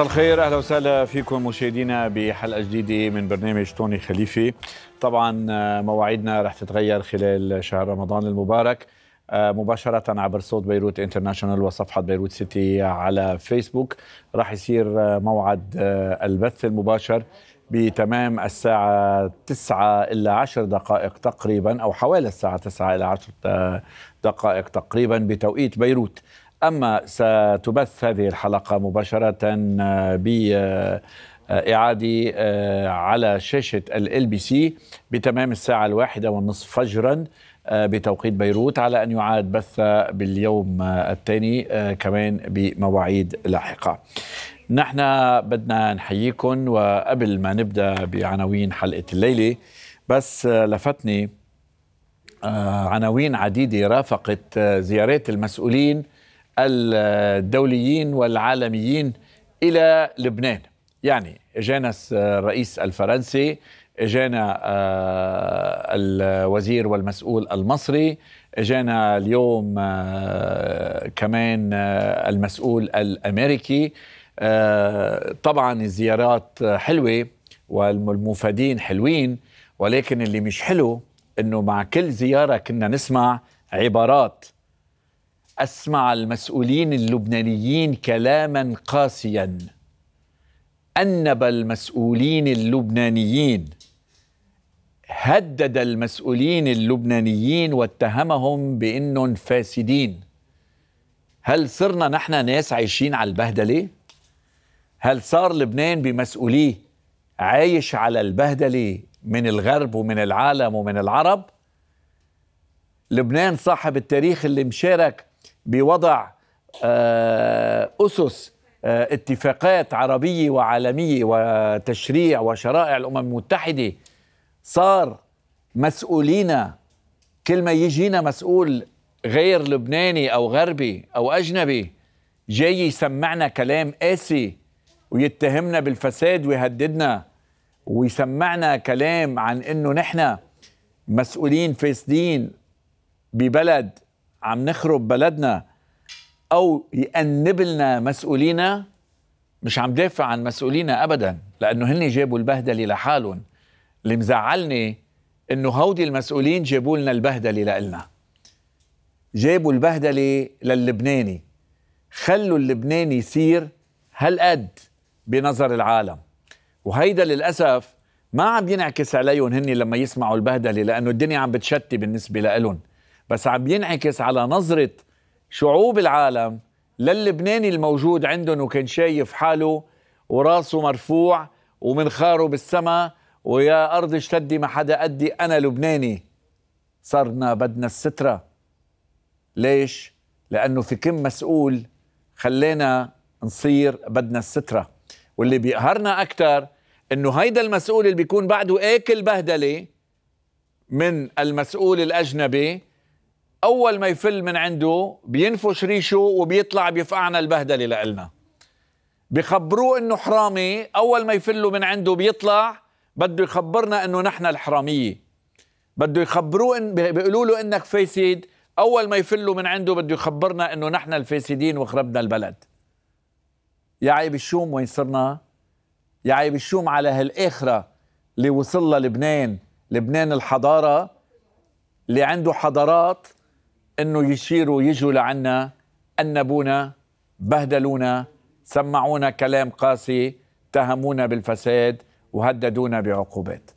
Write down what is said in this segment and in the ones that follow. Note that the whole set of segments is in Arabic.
مساء الخير اهلا وسهلا فيكم مشاهدينا بحلقه جديده من برنامج توني خليفه طبعا آه، مواعيدنا رح تتغير خلال شهر رمضان المبارك آه، مباشرة عبر صوت بيروت انترناشونال وصفحة بيروت سيتي على فيسبوك راح يصير آه، موعد البث المباشر بتمام الساعة 9 إلى 10 دقائق تقريبا أو حوالي الساعة 9 إلى 10 دقائق تقريبا بتوقيت بيروت أما ستبث هذه الحلقة مباشرة آه، بإعادة آه، على شاشة ال بي سي بتمام الساعة الواحدة والنصف فجراً آه، بتوقيت بيروت على أن يعاد بثها باليوم الثاني كمان بمواعيد لاحقة نحن بدنا نحييكم وقبل ما نبدأ بعناوين حلقة الليلة بس لفتني عناوين عديدة رافقت زيارات المسؤولين الدوليين والعالميين إلى لبنان يعني جانا الرئيس الفرنسي جانا آه، الوزير والمسؤول المصري جانا اليوم آه، كمان آه، المسؤول الأمريكي طبعا الزيارات حلوة والمفادين حلوين ولكن اللي مش حلو انه مع كل زياره كنا نسمع عبارات اسمع المسؤولين اللبنانيين كلاما قاسيا انب المسؤولين اللبنانيين هدد المسؤولين اللبنانيين واتهمهم بانهم فاسدين هل صرنا نحن ناس عايشين على البهدله هل صار لبنان بمسؤوليه عايش على البهدله من الغرب ومن العالم ومن العرب لبنان صاحب التاريخ اللي مشارك بوضع آه، أسس آه، اتفاقات عربية وعالمية وتشريع وشرائع الأمم المتحدة صار مسؤولين كل ما يجينا مسؤول غير لبناني أو غربي أو أجنبي جاي يسمعنا كلام قاسي ويتهمنا بالفساد ويهددنا ويسمعنا كلام عن انه نحن مسؤولين فاسدين ببلد عم نخرب بلدنا او يأنب لنا مسؤولينا مش عم دافع عن مسؤولينا ابدا لانه هن جابوا البهدله لحالهم اللي مزعلني انه هودي المسؤولين جابوا لنا البهدله لإلنا جابوا البهدله للبناني خلوا اللبناني يصير هالقد بنظر العالم وهيدا للاسف ما عم ينعكس عليهم هن لما يسمعوا البهدله لانه الدنيا عم بتشتي بالنسبه لالهم بس عم بينعكس على نظرة شعوب العالم للبناني الموجود عندهم وكان شايف حاله وراسه مرفوع ومنخاره بالسما ويا أرض اشتدي ما حدا قدي أنا لبناني صرنا بدنا السترة ليش؟ لأنه في كم مسؤول خلينا نصير بدنا السترة واللي بيقهرنا أكثر انه هيدا المسؤول اللي بيكون بعده اكل بهدله من المسؤول الاجنبي اول ما يفل من عنده بينفش ريشه وبيطلع بيفقعنا البهدله لالنا بخبروه انه حرامي اول ما يفلوا من عنده بيطلع بده يخبرنا انه نحن الحراميه بده يخبروه إن بيقولوا له انك فاسد اول ما يفلوا من عنده بده يخبرنا انه نحن الفاسدين وخربنا البلد يا عيب الشوم وين صرنا يا عيب الشوم على هالاخره اللي وصلها لبنان لبنان الحضاره اللي عنده حضارات انه يشيروا يجوا لعنا انبونا بهدلونا سمعونا كلام قاسي اتهمونا بالفساد وهددونا بعقوبات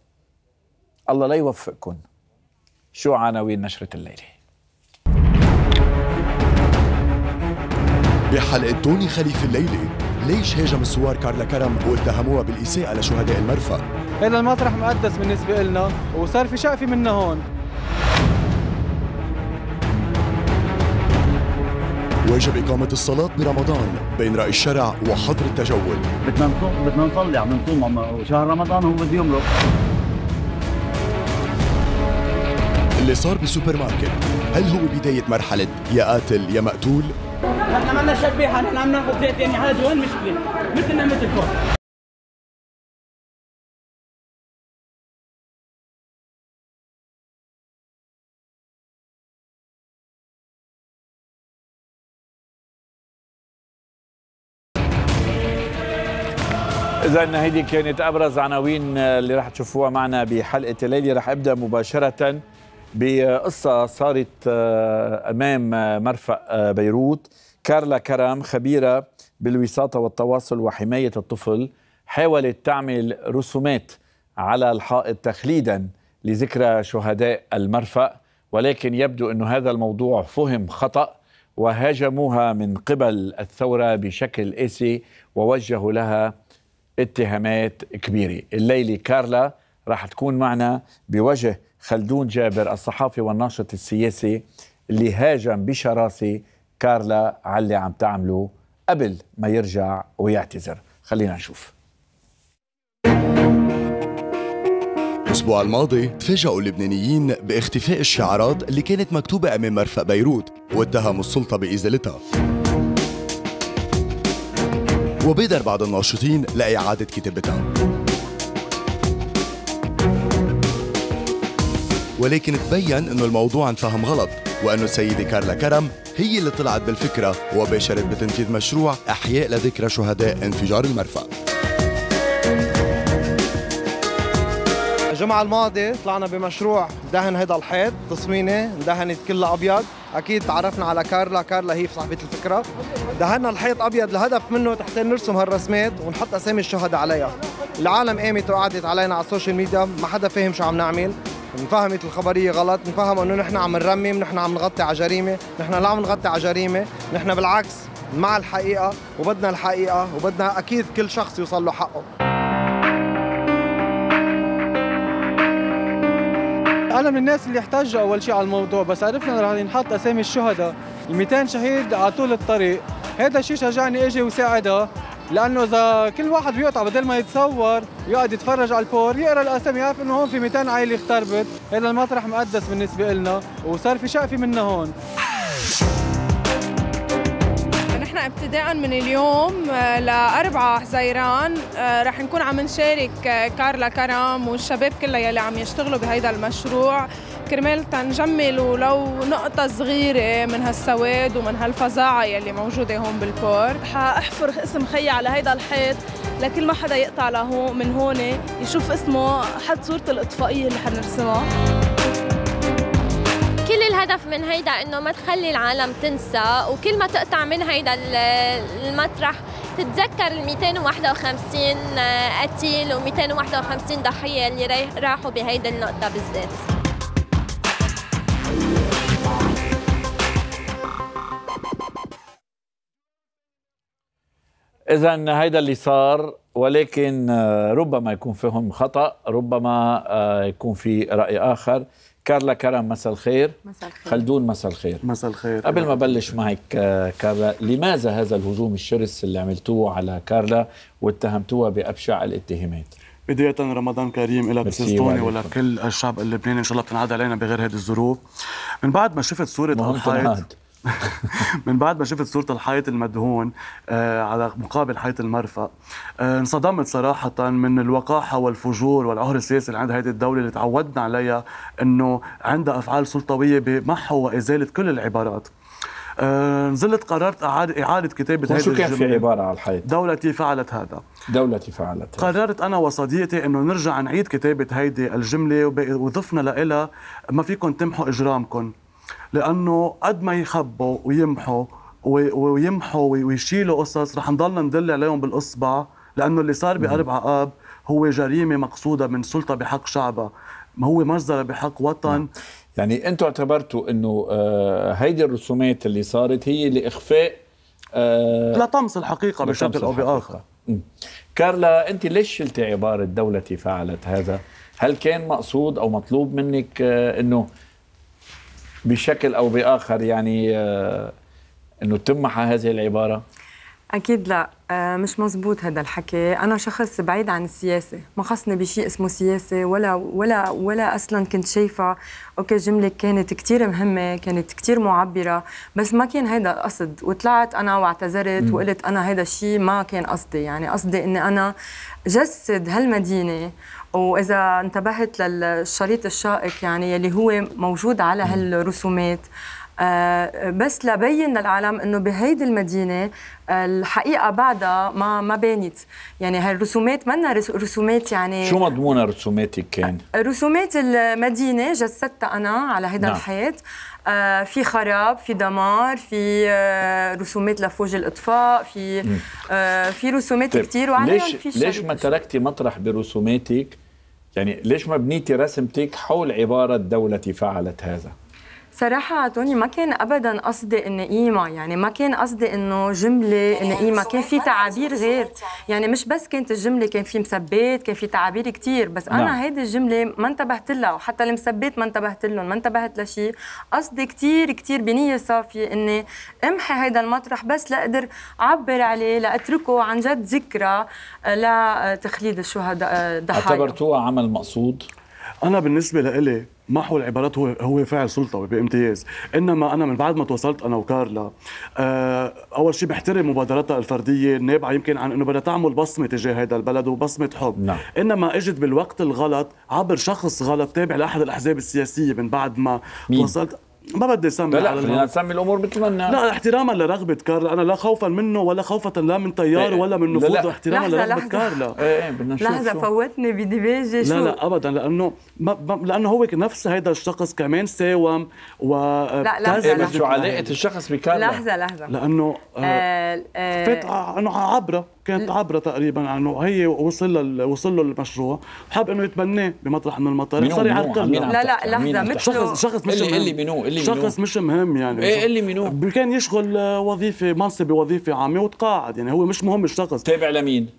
الله لا يوفقكم شو عناوين نشرة الليلة بحلقة توني خليفة الليلة ليش هاجم الثوار كارلا كرم واتهموها بالإساءة لشهداء المرفأ هذا المطرح مقدس بالنسبة لنا وصار في شقفة منا هون واجب إقامة الصلاة برمضان بين رأي الشرع وحظر التجول بدنا نصوم بدنا نصلي عم نصوم وشهر رمضان هو بده يمرق اللي صار بالسوبر ماركت هل هو بداية مرحلة يا قاتل يا مقتول؟ نحن لنا شبيحة نحن عم ناخذ زيت يعني هذا وين المشكلة؟ مثلنا مثلكم إذا هذه كانت أبرز عناوين اللي راح تشوفوها معنا بحلقة الليلة راح أبدأ مباشرة بقصة صارت آه، أمام آه، مرفأ آه، بيروت كارلا كرام خبيرة بالوساطة والتواصل وحماية الطفل حاولت تعمل رسومات على الحائط تخليدا لذكرى شهداء المرفأ ولكن يبدو أن هذا الموضوع فهم خطأ وهاجموها من قبل الثورة بشكل قاسي ووجهوا لها اتهامات كبيرة الليلة كارلا راح تكون معنا بوجه خلدون جابر الصحافي والناشط السياسي اللي هاجم بشراسة كارلا على اللي عم تعمله قبل ما يرجع ويعتذر خلينا نشوف الأسبوع الماضي تفاجأوا اللبنانيين باختفاء الشعارات اللي كانت مكتوبة أمام مرفأ بيروت واتهموا السلطة بإزالتها وبادر بعض الناشطين لإعادة كتابتها ولكن تبين انه الموضوع انفهم غلط وانه السيدة كارلا كرم هي اللي طلعت بالفكرة وباشرت بتنفيذ مشروع احياء لذكرى شهداء انفجار المرفأ الجمعة الماضية طلعنا بمشروع دهن هيدا الحيط تصميمه دهنت كلها ابيض اكيد تعرفنا على كارلا كارلا هي صاحبه الفكره دهنا الحيط ابيض الهدف منه تحت نرسم هالرسمات ونحط اسامي الشهداء عليها العالم قامت وقعدت علينا على السوشيال ميديا ما حدا فاهم شو عم نعمل انفهمت الخبريه غلط انفهم انه نحن عم نرمم نحن عم نغطي على جريمه نحن لا عم نغطي على جريمه نحن بالعكس مع الحقيقه وبدنا الحقيقه وبدنا اكيد كل شخص يوصل له حقه انا من الناس اللي احتجوا اول شيء على الموضوع بس عرفنا رح ينحط اسامي الشهداء ال 200 شهيد على طول الطريق هذا الشيء شجعني اجي وساعدها لانه اذا كل واحد بيقطع بدل ما يتصور يقعد يتفرج على البور يقرا الاسامي يعرف انه هون في 200 عائله اختربت هذا المطرح مقدس بالنسبه لنا وصار في شقفه منا هون ابتداء من اليوم آه، لأربعة حزيران آه، رح نكون عم نشارك آه، كارلا كرم والشباب كلها يلي عم يشتغلوا بهيدا المشروع كرمال تنجمل ولو نقطة صغيرة من هالسواد ومن هالفظاعة يلي موجودة هون بالكور حأحفر اسم خيي على هيدا الحيط لكل ما حدا يقطع لهون من هون يشوف اسمه حط صورة الإطفائية اللي حنرسمها كل الهدف من هيدا انه ما تخلي العالم تنسى وكل ما تقطع من هيدا المطرح تتذكر ال 251 آه، قتيل و 251 ضحيه اللي راحوا بهيدي النقطه بالذات اذا هيدا اللي صار ولكن آه، ربما يكون فيهم خطا ربما آه، يكون في راي اخر كارلا كرم مساء الخير مساء الخير خلدون مساء الخير مساء الخير قبل ما ابلش معك آه، كارلا لماذا هذا الهجوم الشرس اللي عملتوه على كارلا واتهمتوها بابشع الاتهامات بداية رمضان كريم إلى بسيستوني ولكل الشعب اللبناني إن شاء الله بتنعاد علينا بغير هذه الظروف من بعد ما شفت صورة الحائط من بعد ما شفت صوره الحيط المدهون آه، على مقابل حيط المرفأ آه، انصدمت صراحه من الوقاحه والفجور والعهر السياسي اللي عند هذه الدوله اللي تعودنا عليها انه عندها افعال سلطويه بمحو وازاله كل العبارات آه نزلت قررت إعادة كتابة هذه كان في عبارة على الحيط؟ دولتي فعلت هذا دولتي فعلت هذا. قررت أنا وصديقتي أنه نرجع نعيد كتابة هيدي الجملة وضفنا لها ما فيكم تمحوا إجرامكم لانه قد ما يخبوا ويمحوا ويمحوا ويشيلوا قصص رح نضلنا ندل عليهم بالاصبع لانه اللي صار باربعة اب هو جريمه مقصوده من سلطه بحق شعبها ما هو مجزرة بحق وطن نعم. يعني انتم اعتبرتوا انه آه، هيدي الرسومات اللي صارت هي لاخفاء آه، لا لطمس الحقيقه بشكل او باخر كارلا انت ليش شلتي عباره دولتي فعلت هذا؟ هل كان مقصود او مطلوب منك آه، انه بشكل او باخر يعني آه، انه تمحى هذه العباره اكيد لا آه، مش مزبوط هذا الحكي انا شخص بعيد عن السياسه ما خصني بشيء اسمه سياسه ولا ولا ولا اصلا كنت شايفه اوكي جمله كانت كثير مهمه كانت كثير معبره بس ما كان هيدا قصد وطلعت انا واعتذرت وقلت انا هيدا الشيء ما كان قصدي يعني قصدي اني انا جسد هالمدينه واذا انتبهت للشريط الشائك يعني اللي هو موجود على هالرسومات آه، بس لبين للعالم انه بهيدي المدينه آه، الحقيقه بعدها ما ما بانت يعني هالرسومات منا رسومات يعني شو مضمون رسوماتك كان؟ رسومات المدينه جسدتها انا على هذا نعم. الحيط آه، في خراب في دمار في رسومات لفوج الاطفاء في في رسومات طيب، كثير وعليهم ليش ليش ما تركتي مطرح برسوماتك يعني ليش ما بنيتي رسمتك حول عبارة دولتي فعلت هذا صراحة توني ما كان ابدا قصدي اني ايما يعني ما كان قصدي انه جملة اني ايما كان في تعابير غير يعني مش بس كانت الجملة كان في مثبات كان في تعابير كثير بس انا نعم. هيدي الجملة ما انتبهت لها وحتى المثبات ما انتبهت لهم ما انتبهت لشيء قصدي كثير كثير بنية صافية اني امحي هيدا المطرح بس لاقدر اعبر عليه لاتركه عن جد ذكرى آه، لتخليد الشهداء آه، ضحايا اعتبرتوها عمل مقصود؟ انا بالنسبه لإلي محو العبارات هو هو فعل سلطوي بامتياز انما انا من بعد ما توصلت انا وكارلا آه، اول شيء بحترم مبادراتها الفرديه النابعه يمكن عن انه بدها تعمل بصمه تجاه هذا البلد وبصمه حب نعم. انما اجت بالوقت الغلط عبر شخص غلط تابع لاحد الاحزاب السياسيه من بعد ما مين؟ وصلت ما بدي اسمي لا لا خلينا نسمي الامور مثل ما لا احتراما لرغبه كارلا انا لا خوفا منه ولا خوفة لا من تيار إيه، إيه. ولا من نفوذ احتراما لرغبه كارلا إيه،, ايه بدنا نشوف لحظه فوتني بديباجه لا لا ابدا لانه ما ب... لانه هو نفس هذا الشخص كمان ساوم و آه، لا لحظه بس شو علاقه الشخص بكارلا لحظه لحظه لانه آه... آه... آه، فات آه، انه عبره كانت عبره تقريبا عنه هي وصل له وصل له المشروع وحب انه يتبناه بمطرح من المطارح صار يعرقل لا لا لحظه مثل شخص شخص مش اللي منو اللي منو شخص مش مهم يعني ايه اللي منو كان يشغل وظيفه منصب بوظيفه عامه وتقاعد يعني هو مش مهم الشخص تابع لمين؟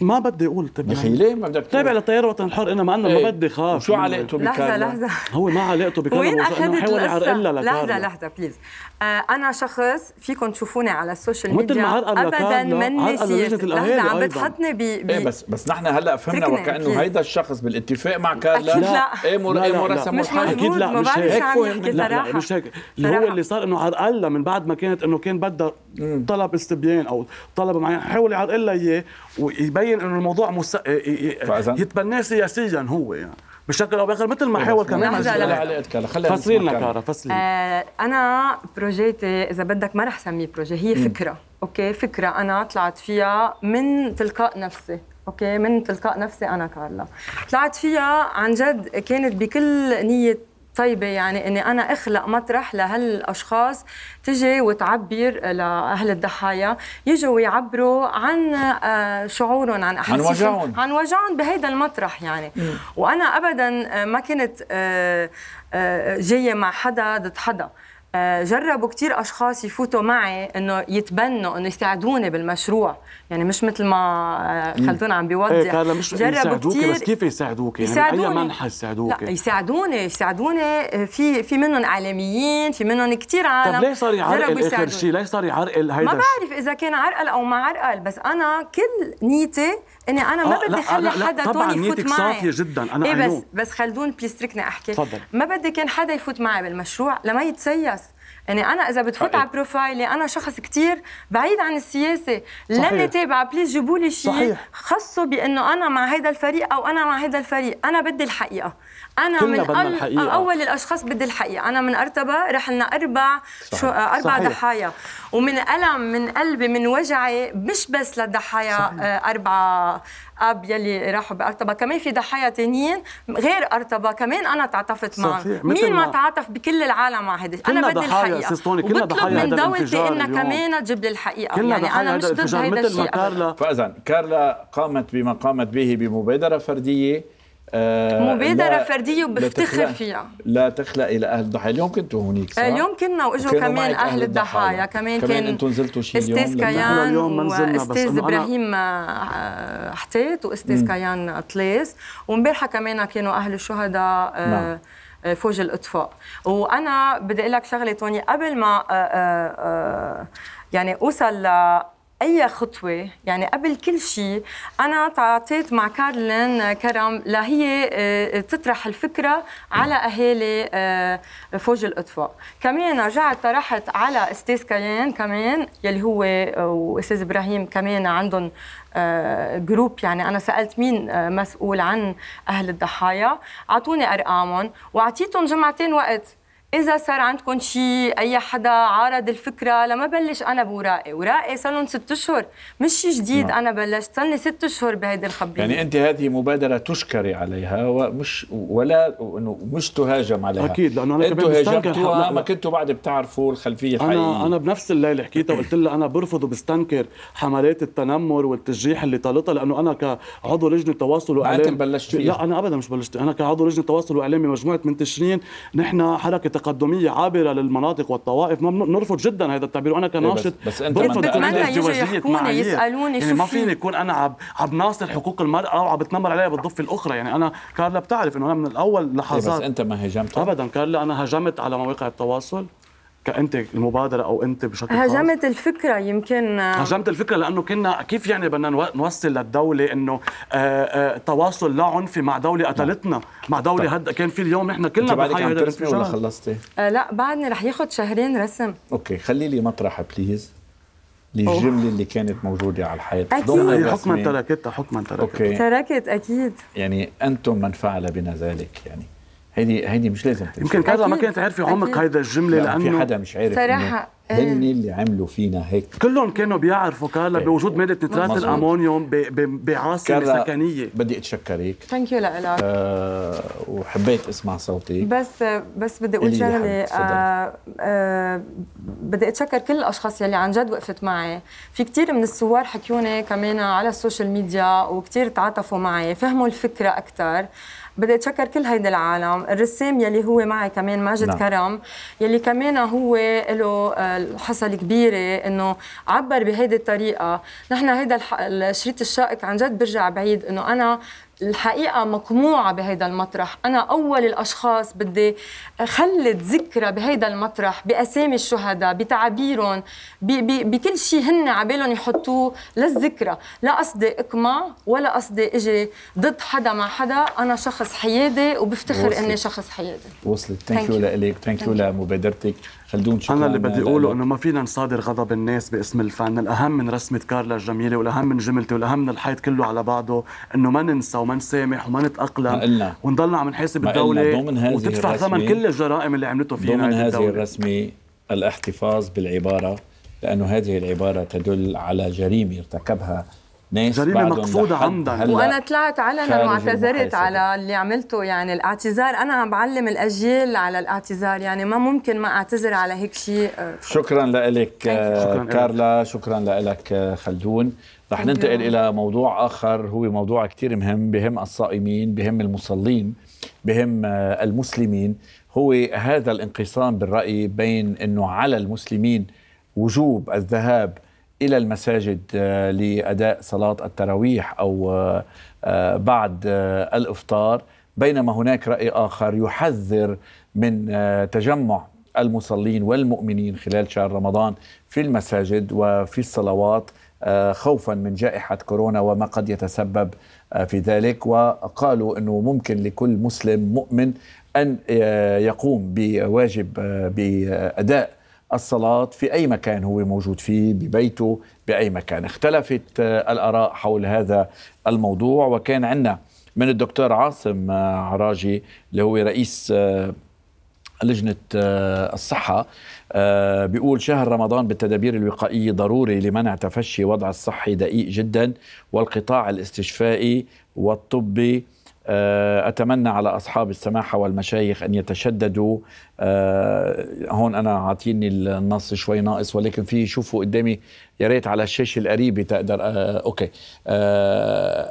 ما بدي اقول تبع يا اخي ليه ما بدك تابع للتيار الوطني الحر انا ما انا إيه. ما بدي خاف شو علاقته بكلمة لحظه لحظه هو ما علاقته بكلمة وين اخذت القصه لحظه لحظه بليز آه، انا شخص فيكم تشوفوني على السوشيال ميديا ابدا آه، من نسيت لحظه عم بتحطني ب ايه بس بس نحن هلا فهمنا وكانه هيدا الشخص بالاتفاق مع كارلا اكيد لا ايه مر ايه مرسم مش اكيد لا مش هيك عم مش هيك اللي هو اللي صار انه عرقلها من بعد ما كانت انه كان بدها طلب استبيان او طلب معين حاول يعرقلها اياه ويبين انه الموضوع إيه، إيه، إيه، يتبناه سياسيا هو يعني بشكل او باخر مثل ما إيه، حاول كمان فصلي لنا كارا فصلي آه انا بروجيتي اذا بدك ما رح سميه بروجي هي فكره اوكي فكره انا طلعت فيها من تلقاء نفسي اوكي من تلقاء نفسي انا كارلا طلعت فيها عن جد كانت بكل نيه طيبة يعني أني أنا أخلق مطرح لهالأشخاص تجي وتعبر لأهل الضحايا يجوا ويعبروا عن آه، شعورهم عن أحاسيسهم عن وجعهم عن وجعهم بهيدا المطرح يعني م. وأنا أبدا آه، ما كنت آه، جاية مع حدا ضد حدا آه، جربوا كثير اشخاص يفوتوا معي انه يتبنوا انه يساعدوني بالمشروع يعني مش مثل ما آه، خلدون عم بيوضح ايه مش جربوا كثير بس كيف يساعدوك يعني يساعدوني. اي منحه يساعدوك لا يساعدوني يساعدوني آه، في في منهم اعلاميين في منهم كثير عالم طب ليش صار يعرقل اخر شيء ليش صار يعرقل هيدا ما بعرف اذا كان عرقل او ما عرقل بس انا كل نيتي اني انا ما آه، بدي اخلي حدا توني يفوت معي صافيه جدا انا إيه بس أيوه. بس خلدون بليز تركني احكي فضل. ما بدي كان حدا يفوت معي بالمشروع لما يتسيس يعني انا اذا بتفوت على بروفايلي انا شخص كثير بعيد عن السياسه لاني تابع بليز جيبوا لي شيء خصو بانه انا مع هذا الفريق او انا مع هذا الفريق انا بدي الحقيقه انا من أل... اول الاشخاص بدي الحقيقه انا من ارتبه رح لنا اربع صحيح. شو آه، اربع صحيح. ضحايا ومن الم من قلبي من وجعي مش بس للضحايا آه، اربعه اب يلي راحوا بارتبه كمان في ضحايا تانيين غير ارتبه كمان انا تعاطفت معهم مين ما تعاطف بكل العالم مع هيدي انا بدي الحقيقه وبطلب من دولتي انها كمان تجيب لي الحقيقه يعني انا مش ضد هيدا الشيء فاذا كارلا قامت بما قامت به بمبادره فرديه آه، مبادرة فردية وبفتخر فيها لا تخلق إلى أهل الضحايا اليوم كنتوا هونيك صح؟ اليوم كنا وإجوا كمان أهل الضحايا كمان, كمان كان انتوا نزلتوا شي اليوم استاذ كيان واستاذ إبراهيم آه، حتيت واستاذ كيان طليس ومبارحة كمان كانوا أهل الشهداء آه، نعم. فوج الاطفاء وانا بدي اقول لك شغله توني قبل ما يعني اوصل اي خطوه يعني قبل كل شيء انا تعاطيت مع كارلين كرم لهي آه، تطرح الفكره على اهالي آه، فوج الاطفاء كمان رجعت طرحت على استاذ كيان كمان يلي هو آه، واستاذ ابراهيم كمان عندهم جروب يعني انا سالت مين مسؤول عن اهل الضحايا اعطوني ارقامهم واعطيتهم جمعتين وقت اذا صار عندكم شيء اي حدا عارض الفكره لما بلش انا بوراقي وراقي صار لهم ست اشهر مش شيء جديد نعم. انا بلشت صار لي ست اشهر بهيدي الخبريه يعني انت هذه مبادره تشكري عليها ومش ولا انه مش تهاجم عليها اكيد لانه انا انتم لا ما كنتوا بعد بتعرفوا الخلفيه الحقيقيه انا انا بنفس الليله حكيتها وقلت لها انا برفض وبستنكر حملات التنمر والتجريح اللي طالتها لانه انا كعضو لجنه تواصل وإعلامي ما انت بلشت فيها لا انا ابدا مش بلشت انا كعضو لجنه تواصل مجموعة بمجموعه منتشرين نحن حركه تقدميه عابره للمناطق والطوائف ما نرفض جدا هذا التعبير وانا إيه كناشط بس, بس برفض يجي يحكوني يسالوني يعني ما فيني يكون انا عم عم ناصر حقوق المراه وعم بتنمر عليها بالضفه الاخرى يعني انا كارلا بتعرف انه انا من الاول إيه لحظات بس انت ما هجمت ابدا كارلا انا هجمت على مواقع التواصل كأنت المبادرة أو أنت بشكل هاجمت هجمت الفكرة يمكن هاجمت الفكرة لأنه كنا كيف يعني بدنا نوصل للدولة أنه آه، آه، تواصل لا عنفي مع دولة نعم. قتلتنا مع دولة طيب. هد كان في اليوم نحن كلنا بحي هذا ولا خلصتي؟ آه لا بعدني رح ياخذ شهرين رسم اوكي خلي لي مطرح بليز للجملة اللي كانت موجودة على الحيط أكيد حكما تركتها حكما تركتها أوكي. تركت أكيد يعني أنتم من فعل بنا ذلك يعني هيدي هيدي مش لازم يمكن كذا ما كانت عارفه عمق هيدا الجمله لانه في حدا مش عارف صراحه آه. هن اللي عملوا فينا هيك كلهم كانوا بيعرفوا كارلا إيه. بوجود ماده نترات الامونيوم بعاصمه سكنيه بدي اتشكرك ثانك يو لك آه، وحبيت اسمع صوتك بس بس بدي اقول شغله آه، بدي اتشكر كل الاشخاص يلي عن جد وقفت معي في كثير من الثوار حكيوني كمان على السوشيال ميديا وكثير تعاطفوا معي فهموا الفكره اكثر بدي اتشكر كل هيدا العالم الرسام يلي هو معي كمان ماجد نعم. كرم يلي كمان هو له الحصل كبيره انه عبر بهيدي الطريقه نحن هيدا الشريط الشائك عن جد برجع بعيد انه انا الحقيقة مقموعة بهيدا المطرح أنا أول الأشخاص بدي خلد ذكرى بهيدا المطرح بأسامي الشهداء بتعابيرهم بكل شيء هن عبالهم يحطوه للذكرى لا قصدي إقمع ولا قصدي إجي ضد حدا مع حدا أنا شخص حيادي وبفتخر وصلت. أني شخص حيادي وصلت ثانك يو لك ثانك يو لمبادرتك خلدون شكرا انا اللي بدي اقوله انه ما فينا نصادر غضب الناس باسم الفن، الاهم من رسمه كارلا الجميله والاهم من جملتي والاهم من الحيط كله على بعضه انه ما ننسى وما نسامح وما نتاقلم ونضلنا عم نحاسب الدوله وتدفع ثمن كل الجرائم اللي عملته فينا ضمن هذه الدولة. الرسمه الاحتفاظ بالعباره لانه هذه العباره تدل على جريمه ارتكبها ناس جريمه مقصوده عمدا وانا طلعت علنا واعتذرت على اللي عملته يعني الاعتذار انا عم بعلم الاجيال على الاعتذار يعني ما ممكن ما اعتذر على هيك شيء آه، شكرا لك آه، كارلا شكرا لك آه، خلدون رح ننتقل الى موضوع اخر هو موضوع كثير مهم بهم الصائمين بهم المصلين بهم المسلمين هو هذا الانقسام بالراي بين انه على المسلمين وجوب الذهاب الى المساجد آه، لاداء صلاه التراويح او آه، آه، بعد الافطار بينما هناك راي اخر يحذر من تجمع المصلين والمؤمنين خلال شهر رمضان في المساجد وفي الصلوات خوفا من جائحه كورونا وما قد يتسبب في ذلك وقالوا انه ممكن لكل مسلم مؤمن ان يقوم بواجب باداء الصلاة في أي مكان هو موجود فيه ببيته بأي مكان اختلفت آه، الآراء حول هذا الموضوع وكان عندنا من الدكتور عاصم آه، عراجي اللي هو رئيس آه، لجنة الصحة بيقول شهر رمضان بالتدابير الوقائية ضروري لمنع تفشي وضع الصحي دقيق جدا والقطاع الاستشفائي والطبي آه، أتمنى على أصحاب السماحة والمشايخ أن يتشددوا آه، هون أنا عاطيني النص شوي ناقص ولكن في شوفوا قدامي يا ريت على الشاشة القريبة تقدر آه، أوكي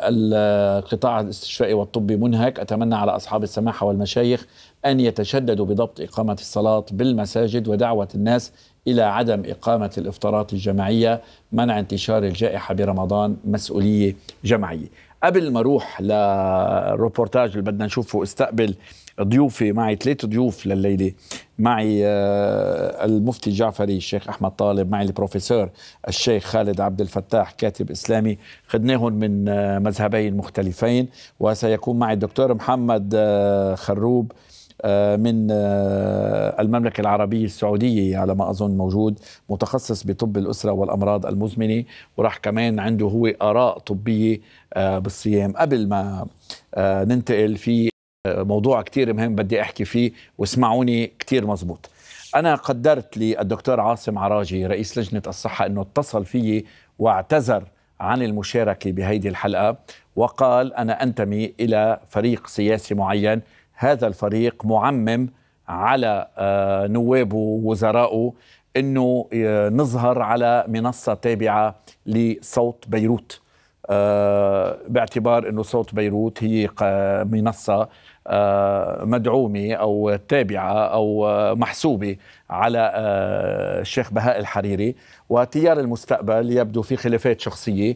القطاع الاستشفائي والطبي منهك أتمنى على أصحاب السماحة والمشايخ أن يتشددوا بضبط إقامة الصلاة بالمساجد ودعوة الناس إلى عدم إقامة الإفطارات الجماعية منع انتشار الجائحة برمضان مسؤولية جماعية قبل ما اروح للروبورتاج اللي بدنا نشوفه استقبل ضيوفي معي ثلاث ضيوف لليلة معي آه، المفتي الجعفري الشيخ أحمد طالب معي البروفيسور الشيخ خالد عبد الفتاح كاتب إسلامي خدناهم من آه، مذهبين مختلفين وسيكون معي الدكتور محمد آه، خروب آه، من آه، المملكة العربية السعودية على ما أظن موجود متخصص بطب الأسرة والأمراض المزمنة وراح كمان عنده هو آراء طبية آه، بالصيام قبل ما ننتقل في موضوع كتير مهم بدي أحكي فيه واسمعوني كتير مزبوط أنا قدرت للدكتور عاصم عراجي رئيس لجنة الصحة أنه اتصل فيي واعتذر عن المشاركة بهيدي الحلقة وقال أنا أنتمي إلى فريق سياسي معين هذا الفريق معمم على آه، نوابه ووزرائه انه آه، نظهر على منصه تابعه لصوت بيروت آه، باعتبار انه صوت بيروت هي منصه مدعومه او تابعه او محسوبه على الشيخ بهاء الحريري وتيار المستقبل يبدو في خلافات شخصيه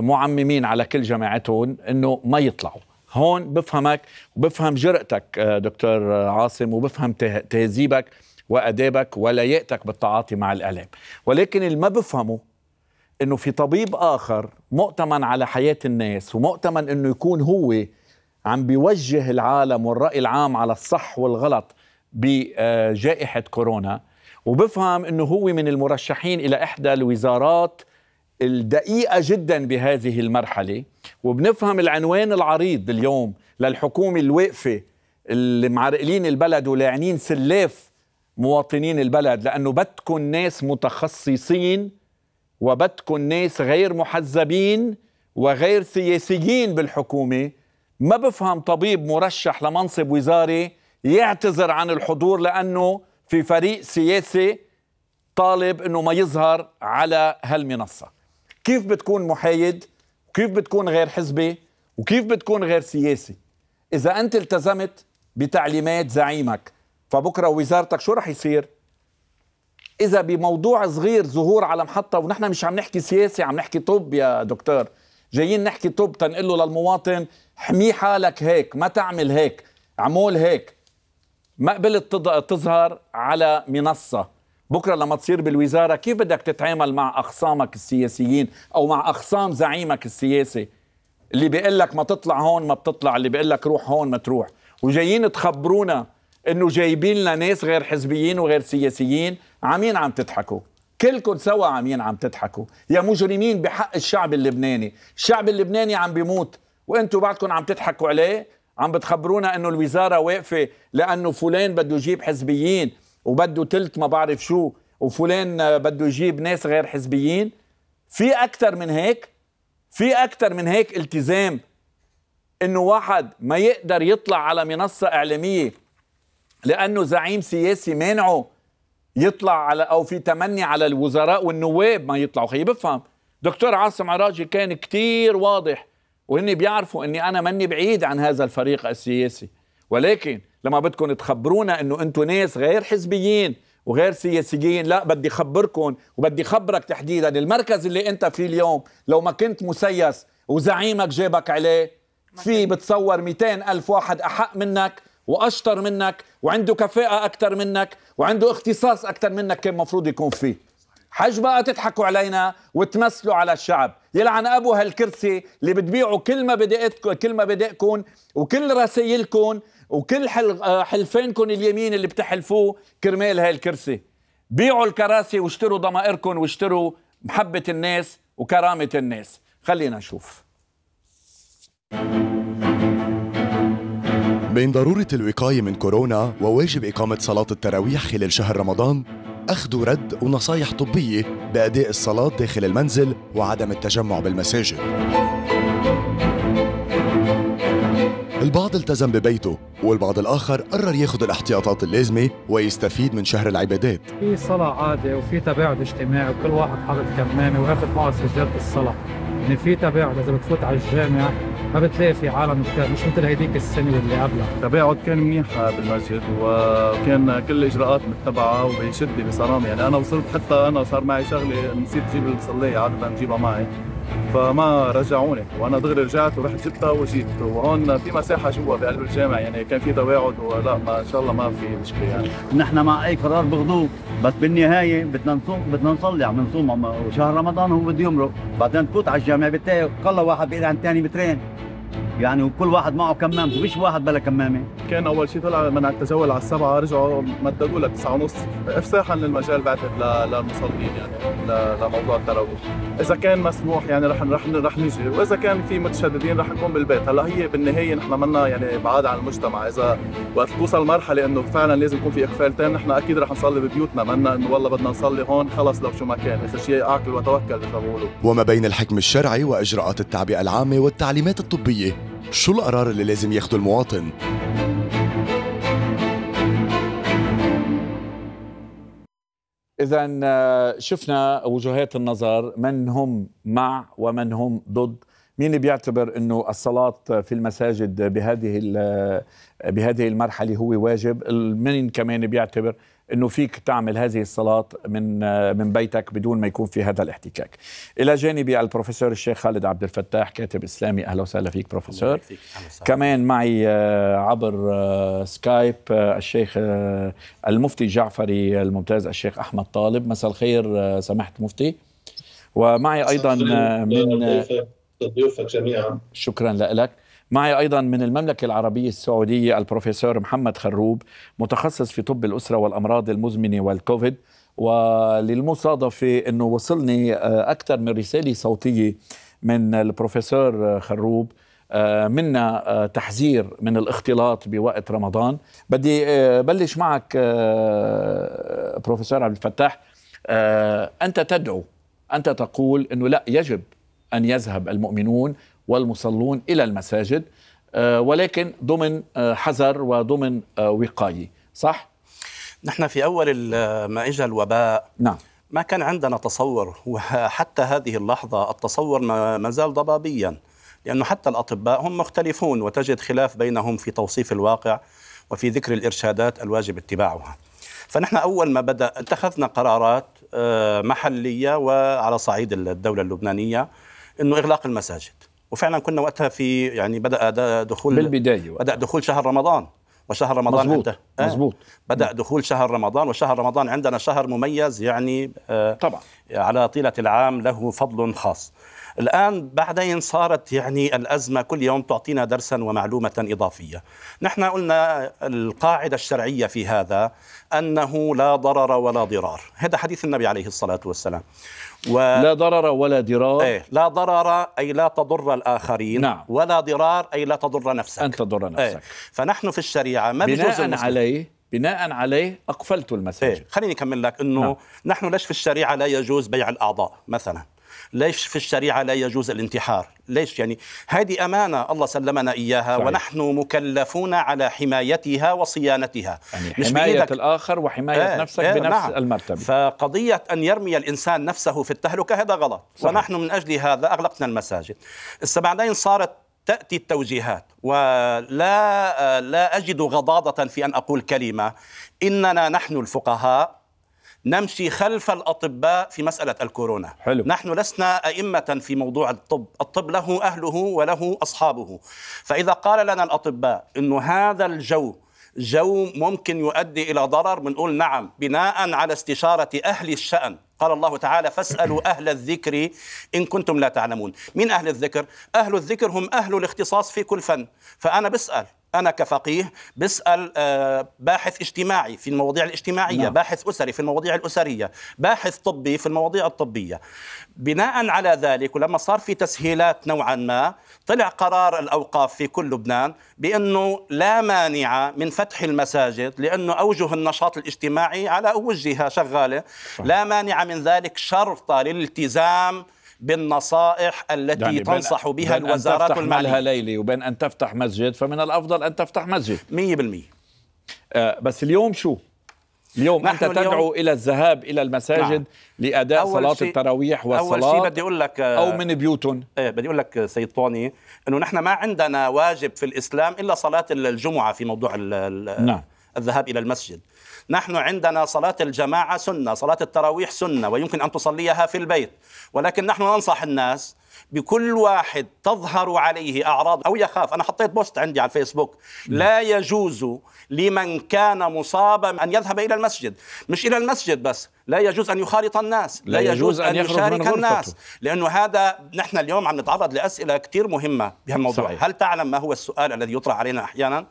معممين على كل جماعتهم انه ما يطلعوا هون بفهمك وبفهم جرأتك آه، دكتور عاصم وبفهم تهذيبك وأدابك ولياقتك بالتعاطي مع الألم ولكن اللي ما بفهمه أنه في طبيب آخر مؤتمن على حياة الناس ومؤتمن أنه يكون هو عم بيوجه العالم والرأي العام على الصح والغلط بجائحة كورونا وبفهم أنه هو من المرشحين إلى إحدى الوزارات الدقيقة جدا بهذه المرحلة وبنفهم العنوان العريض اليوم للحكومة الواقفة اللي معرقلين البلد ولاعنين سلاف مواطنين البلد لأنه بدكم ناس متخصصين وبدكم ناس غير محزبين وغير سياسيين بالحكومة ما بفهم طبيب مرشح لمنصب وزاري يعتذر عن الحضور لأنه في فريق سياسي طالب أنه ما يظهر على هالمنصة كيف بتكون محايد وكيف بتكون غير حزبي وكيف بتكون غير سياسي إذا أنت التزمت بتعليمات زعيمك فبكرة وزارتك شو رح يصير إذا بموضوع صغير ظهور على محطة ونحن مش عم نحكي سياسي عم نحكي طب يا دكتور جايين نحكي طب تنقله للمواطن حمي حالك هيك ما تعمل هيك عمول هيك ما قبلت تظهر على منصه بكره لما تصير بالوزاره كيف بدك تتعامل مع اخصامك السياسيين او مع اخصام زعيمك السياسي اللي بيقول لك ما تطلع هون ما بتطلع اللي بيقول لك روح هون ما تروح وجايين تخبرونا انه جايبين لنا ناس غير حزبيين وغير سياسيين عمين عم تضحكوا كلكم سوا عمين عم تضحكوا يا مجرمين بحق الشعب اللبناني الشعب اللبناني عم بيموت وانتم بعدكم عم تضحكوا عليه عم بتخبرونا انه الوزاره واقفه لانه فلان بده يجيب حزبيين وبده تلت ما بعرف شو وفلان بده يجيب ناس غير حزبيين في اكثر من هيك في اكثر من هيك التزام انه واحد ما يقدر يطلع على منصه اعلاميه لانه زعيم سياسي مانعه يطلع على او في تمني على الوزراء والنواب ما يطلعوا خي بفهم دكتور عاصم عراجي كان كتير واضح وهن بيعرفوا اني انا مني بعيد عن هذا الفريق السياسي ولكن لما بدكم تخبرونا انه انتم ناس غير حزبيين وغير سياسيين لا بدي خبركم وبدي خبرك تحديدا المركز اللي انت فيه اليوم لو ما كنت مسيس وزعيمك جابك عليه في بتصور 200 ألف واحد أحق منك وأشطر منك وعنده كفاءة أكثر منك وعنده اختصاص أكثر منك كان المفروض يكون فيه حج بقى تضحكوا علينا وتمثلوا على الشعب يلعن ابو هالكرسي اللي بتبيعوا كل ما بدقتكم كل ما بدقكم وكل رسائلكم وكل حل... آه، حلفينكم اليمين اللي بتحلفوه كرمال هاي الكرسي بيعوا الكراسي واشتروا ضمائركم واشتروا محبة الناس وكرامة الناس خلينا نشوف بين ضرورة الوقاية من كورونا وواجب إقامة صلاة التراويح خلال شهر رمضان أخذ ورد ونصايح طبية بأداء الصلاة داخل المنزل وعدم التجمع بالمساجد البعض التزم ببيته والبعض الآخر قرر ياخذ الاحتياطات اللازمة ويستفيد من شهر العبادات في صلاة عادي وفي تباعد اجتماعي وكل واحد حاطط كمامة واخذ معه سجادة الصلاة يعني في تباعد إذا بتفوت على الجامع ما بتلاقي في عالم كتير مش مثل هيديك السنة واللي قبلها التباعد كان منيح بالمسجد وكان كل الإجراءات متبعة وبشدة بصرامة يعني أنا وصلت حتى أنا صار معي شغلة نسيت أجيب الصلاية عادة بجيبها معي فما رجعوني وانا دغري رجعت ورحت جبتها وجيت وهون في مساحه جوا بقلب الجامع يعني كان في تواعد ولا ما ان شاء الله ما في مشكله يعني نحن مع اي قرار بغضوه بس بالنهايه بدنا نصوم بدنا نصلي عم نصوم وشهر رمضان هو بده يمرق بعدين تفوت على الجامع بتلاقي كل واحد بيقعد عن الثاني مترين يعني وكل واحد معه كمامته مش واحد بلا كمامه كان اول شيء طلع منع التجول على السبعه رجعوا مددوا 9 ونص افساحا للمجال بعتقد للمصلين يعني لموضوع التراويح. اذا كان مسموح يعني رح رح رح نجي واذا كان في متشددين رح نكون بالبيت هلا هي بالنهايه نحن منا يعني بعاد عن المجتمع اذا وقت توصل مرحله انه فعلا لازم يكون في اقفال تام نحن اكيد رح نصلي ببيوتنا منا انه والله بدنا نصلي هون خلص لو شو ما كان اخر شيء اعقل وتوكل مثل وما بين الحكم الشرعي واجراءات التعبئه العامه والتعليمات الطبيه شو القرار اللي لازم ياخده المواطن؟ إذا آه، شفنا وجهات النظر من هم مع ومن هم ضد مين بيعتبر انه الصلاه في المساجد بهذه بهذه المرحله هو واجب مين كمان بيعتبر انه فيك تعمل هذه الصلاه من من بيتك بدون ما يكون في هذا الاحتكاك. الى جانبي البروفيسور الشيخ خالد عبد الفتاح كاتب اسلامي اهلا وسهلا فيك بروفيسور. فيك. كمان معي آه، عبر آه، سكايب آه، الشيخ المفتي الجعفري الممتاز الشيخ احمد طالب مساء الخير سمحت مفتي. ومعي ايضا من ضيوفك جميعا شكرا لك معي أيضا من المملكة العربية السعودية البروفيسور محمد خروب متخصص في طب الأسرة والأمراض المزمنة والكوفيد وللمصادفة أنه وصلني آه، أكثر من رسالة صوتية من البروفيسور خروب آه، منا آه، تحذير من الاختلاط بوقت رمضان بدي بلش معك بروفيسور عبد الفتاح أنت تدعو أنت تقول أنه لا يجب أن يذهب المؤمنون والمصلون إلى المساجد آه، ولكن ضمن آه، حذر وضمن آه، وقاية صح؟ نحن في أول ما إجا الوباء نعم ما كان عندنا تصور وحتى هذه اللحظة التصور ما زال ضبابيا لأنه حتى الأطباء هم مختلفون وتجد خلاف بينهم في توصيف الواقع وفي ذكر الإرشادات الواجب اتباعها فنحن أول ما بدأ اتخذنا قرارات محلية وعلى صعيد الدولة اللبنانية أنه إغلاق المساجد وفعلا كنا وقتها في يعني بدا دخول بالبدايه وقتها. بدا دخول شهر رمضان وشهر رمضان مزبوط عندها آه مزبوط بدا دخول شهر رمضان وشهر رمضان عندنا شهر مميز يعني آه طبعا على طيله العام له فضل خاص الآن بعدين صارت يعني الأزمة كل يوم تعطينا درسا ومعلومة إضافية نحن قلنا القاعدة الشرعية في هذا أنه لا ضرر ولا ضرار هذا حديث النبي عليه الصلاة والسلام و... لا ضرر ولا ضرار ايه لا ضرر أي لا تضر الآخرين نعم. ولا ضرار أي لا تضر نفسك أن تضر إيه، نفسك ايه فنحن في الشريعة ما بناء عليه بناء عليه اقفلت إيه، المساجد إيه. خليني اكمل لك انه نعم. نحن ليش في الشريعه لا يجوز بيع الاعضاء مثلا ليش في الشريعة لا يجوز الانتحار ليش يعني هذه أمانة الله سلمنا إياها صحيح. ونحن مكلفون على حمايتها وصيانتها يعني مش حماية بإيدك. الآخر وحماية آه نفسك آه بنفس نعم. المرتبة فقضية أن يرمي الإنسان نفسه في التهلكة هذا غلط صحيح. ونحن من أجل هذا أغلقنا المساجد بعدين صارت تأتي التوجيهات ولا آه، لا أجد غضاضة في أن أقول كلمة إننا نحن الفقهاء نمشي خلف الأطباء في مسألة الكورونا حلو. نحن لسنا أئمة في موضوع الطب الطب له أهله وله أصحابه فإذا قال لنا الأطباء أن هذا الجو جو ممكن يؤدي إلى ضرر بنقول نعم بناء على استشارة أهل الشأن قال الله تعالى فاسألوا أهل الذكر إن كنتم لا تعلمون من أهل الذكر؟ أهل الذكر هم أهل الاختصاص في كل فن فأنا بسأل أنا كفقيه بسأل آه، باحث اجتماعي في المواضيع الاجتماعية نعم. باحث أسري في المواضيع الأسرية باحث طبي في المواضيع الطبية بناء على ذلك ولما صار في تسهيلات نوعا ما طلع قرار الأوقاف في كل لبنان بأنه لا مانع من فتح المساجد لأنه أوجه النشاط الاجتماعي على أوجهها شغالة لا مانع من ذلك شرطة للالتزام بالنصائح التي يعني تنصح بها بين الوزارات المالية ليلي وبين أن تفتح مسجد فمن الأفضل أن تفتح مسجد 100% آه بس اليوم شو؟ اليوم انت تدعو الى الذهاب الى المساجد نعم. لاداء صلاه شي التراويح والصلاه اول شيء بدي اقول لك او من بيوتهم ايه بدي اقول لك سيد طوني انه نحن ما عندنا واجب في الاسلام الا صلاه الجمعه في موضوع نعم. الذهاب الى المسجد نحن عندنا صلاة الجماعة سنة صلاة التراويح سنة ويمكن أن تصليها في البيت ولكن نحن ننصح الناس بكل واحد تظهر عليه أعراض أو يخاف أنا حطيت بوست عندي على الفيسبوك لا يجوز لمن كان مصابا أن يذهب إلى المسجد مش إلى المسجد بس لا يجوز أن يخالط الناس لا, لا يجوز أن, أن يشارك الناس لأنه هذا نحن اليوم عم نتعرض لأسئلة كثير مهمة بهالموضوع صحيح. هل تعلم ما هو السؤال الذي يطرح علينا أحيانا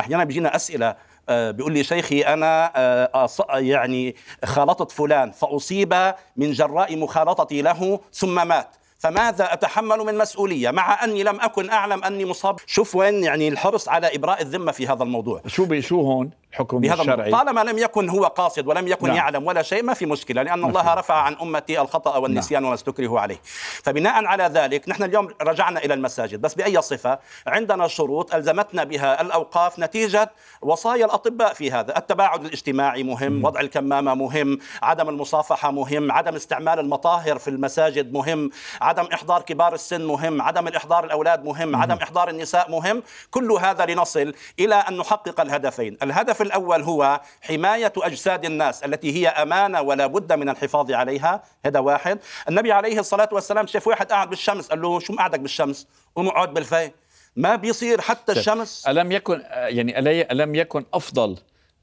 أحيانا بيجينا أسئلة آه، بيقول لي شيخي انا آه، يعني خالطت فلان فاصيب من جراء مخالطتي له ثم مات فماذا اتحمل من مسؤوليه مع اني لم اكن اعلم اني مصاب شوف وين يعني الحرص على ابراء الذمه في هذا الموضوع شو شو هون حكم بهذا الشرعي طالما لم يكن هو قاصد ولم يكن نعم. يعلم ولا شيء ما في مشكلة لأن نعم. الله رفع عن أمتي الخطأ والنسيان نعم. وما استكرهوا عليه فبناء على ذلك نحن اليوم رجعنا إلى المساجد بس بأي صفة عندنا شروط ألزمتنا بها الأوقاف نتيجة وصايا الأطباء في هذا التباعد الاجتماعي مهم وضع الكمامة مهم عدم المصافحة مهم عدم استعمال المطاهر في المساجد مهم عدم إحضار كبار السن مهم عدم إحضار الأولاد مهم عدم إحضار النساء مهم كل هذا لنصل إلى أن نحقق الهدفين الهدف الأول هو حماية أجساد الناس التي هي أمانة ولا بد من الحفاظ عليها هذا واحد النبي عليه الصلاة والسلام شاف واحد قاعد بالشمس قال له شو مقعدك بالشمس قوم اقعد بالفي ما بيصير حتى طيب، الشمس ألم يكن يعني ألم يكن أفضل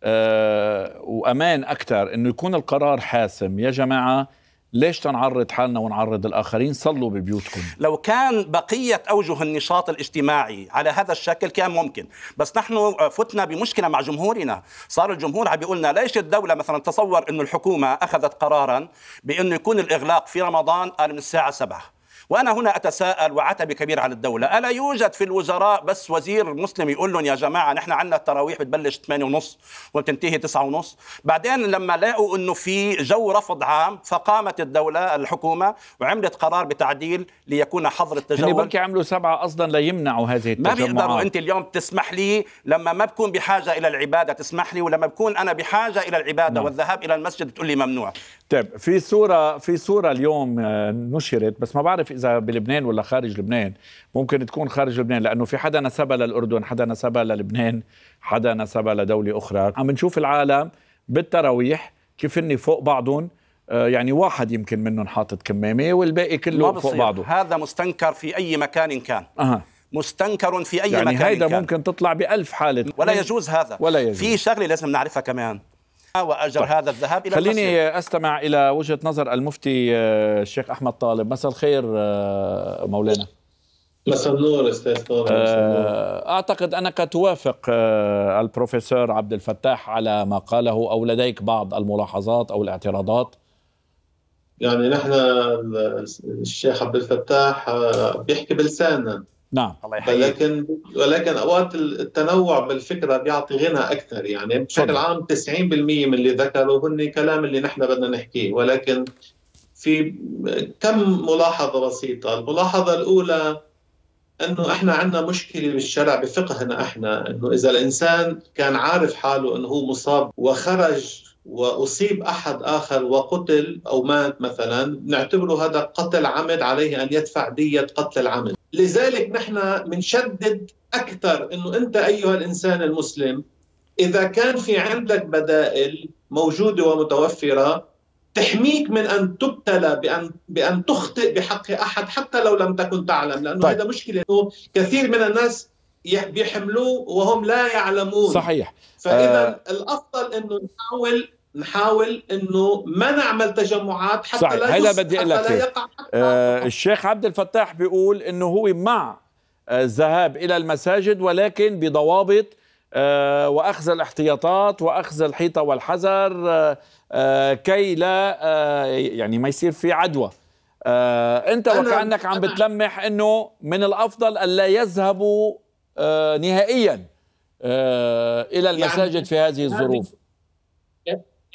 أه وامان اكثر انه يكون القرار حاسم يا جماعه ليش تنعرض حالنا ونعرض الآخرين صلوا ببيوتكم لو كان بقية أوجه النشاط الاجتماعي على هذا الشكل كان ممكن بس نحن فتنا بمشكلة مع جمهورنا صار الجمهور عم بيقولنا ليش الدولة مثلا تصور أن الحكومة أخذت قرارا بأنه يكون الإغلاق في رمضان قال من الساعة 7 وأنا هنا أتساءل وعتبي كبير على الدولة ألا يوجد في الوزراء بس وزير مسلم يقول لهم يا جماعة نحن عندنا التراويح بتبلش 8 ونص وبتنتهي 9 ونص بعدين لما لقوا أنه في جو رفض عام فقامت الدولة الحكومة وعملت قرار بتعديل ليكون حظر التجول بركي عملوا سبعة أصلا ليمنعوا هذه التجمعات ما بيقدروا أنت اليوم تسمح لي لما ما بكون بحاجة إلى العبادة تسمح لي ولما بكون أنا بحاجة إلى العبادة نعم. والذهاب إلى المسجد بتقول لي ممنوع طيب في صوره في صوره اليوم آه، نشرت بس ما بعرف اذا بلبنان ولا خارج لبنان ممكن تكون خارج لبنان لانه في حدا نسبها للاردن حدا نسبها للبنان حدا نسبها لدوله اخرى عم نشوف العالم بالتراويح كيف اني فوق بعضهم آه، يعني واحد يمكن منهم حاطط كمامه والباقي كله فوق بعضه هذا مستنكر في اي مكان كان أه. مستنكر في اي يعني مكان هيدا كان. ممكن تطلع بألف حاله ولا يجوز هذا ولا يجوز. في شغله لازم نعرفها كمان واجر طيب. هذا الذهاب الى خليني التصفيق. استمع الى وجهه نظر المفتي آه، الشيخ احمد طالب مساء الخير آه، مولانا مساء النور استاذ طارق آه، اعتقد انك توافق البروفيسور عبد الفتاح على ما قاله او لديك بعض الملاحظات او الاعتراضات يعني نحن الشيخ عبد الفتاح بيحكي بلساننا نعم الله يحييك ولكن ولكن اوقات التنوع بالفكره بيعطي غنى اكثر يعني بشكل عام 90% من اللي ذكروا هن كلام اللي نحن بدنا نحكيه ولكن في كم ملاحظه بسيطه، الملاحظه الاولى انه احنا عندنا مشكله بالشرع بفقهنا احنا انه اذا الانسان كان عارف حاله انه هو مصاب وخرج واصيب احد اخر وقتل او مات مثلا نعتبره هذا قتل عمد عليه ان يدفع ديه قتل العمد لذلك نحن بنشدد اكثر انه انت ايها الانسان المسلم اذا كان في عندك بدائل موجوده ومتوفره تحميك من ان تبتلى بان بان تخطئ بحق احد حتى لو لم تكن تعلم لانه طيب. هذا مشكله انه كثير من الناس بيحملوه وهم لا يعلمون صحيح فاذا آه الافضل انه نحاول نحاول انه ما نعمل تجمعات حتى صحيح. لا هذا بدي اقول لك آه الشيخ عبد الفتاح بيقول انه هو مع آه، الذهاب الى المساجد ولكن بضوابط آه واخذ الاحتياطات واخذ الحيطه والحذر آه, آه، كي لا آه، يعني ما يصير في عدوى انت وكانك عم بتلمح انه من الافضل الا يذهبوا نهائيا الى يعني المساجد يعني في هذه الظروف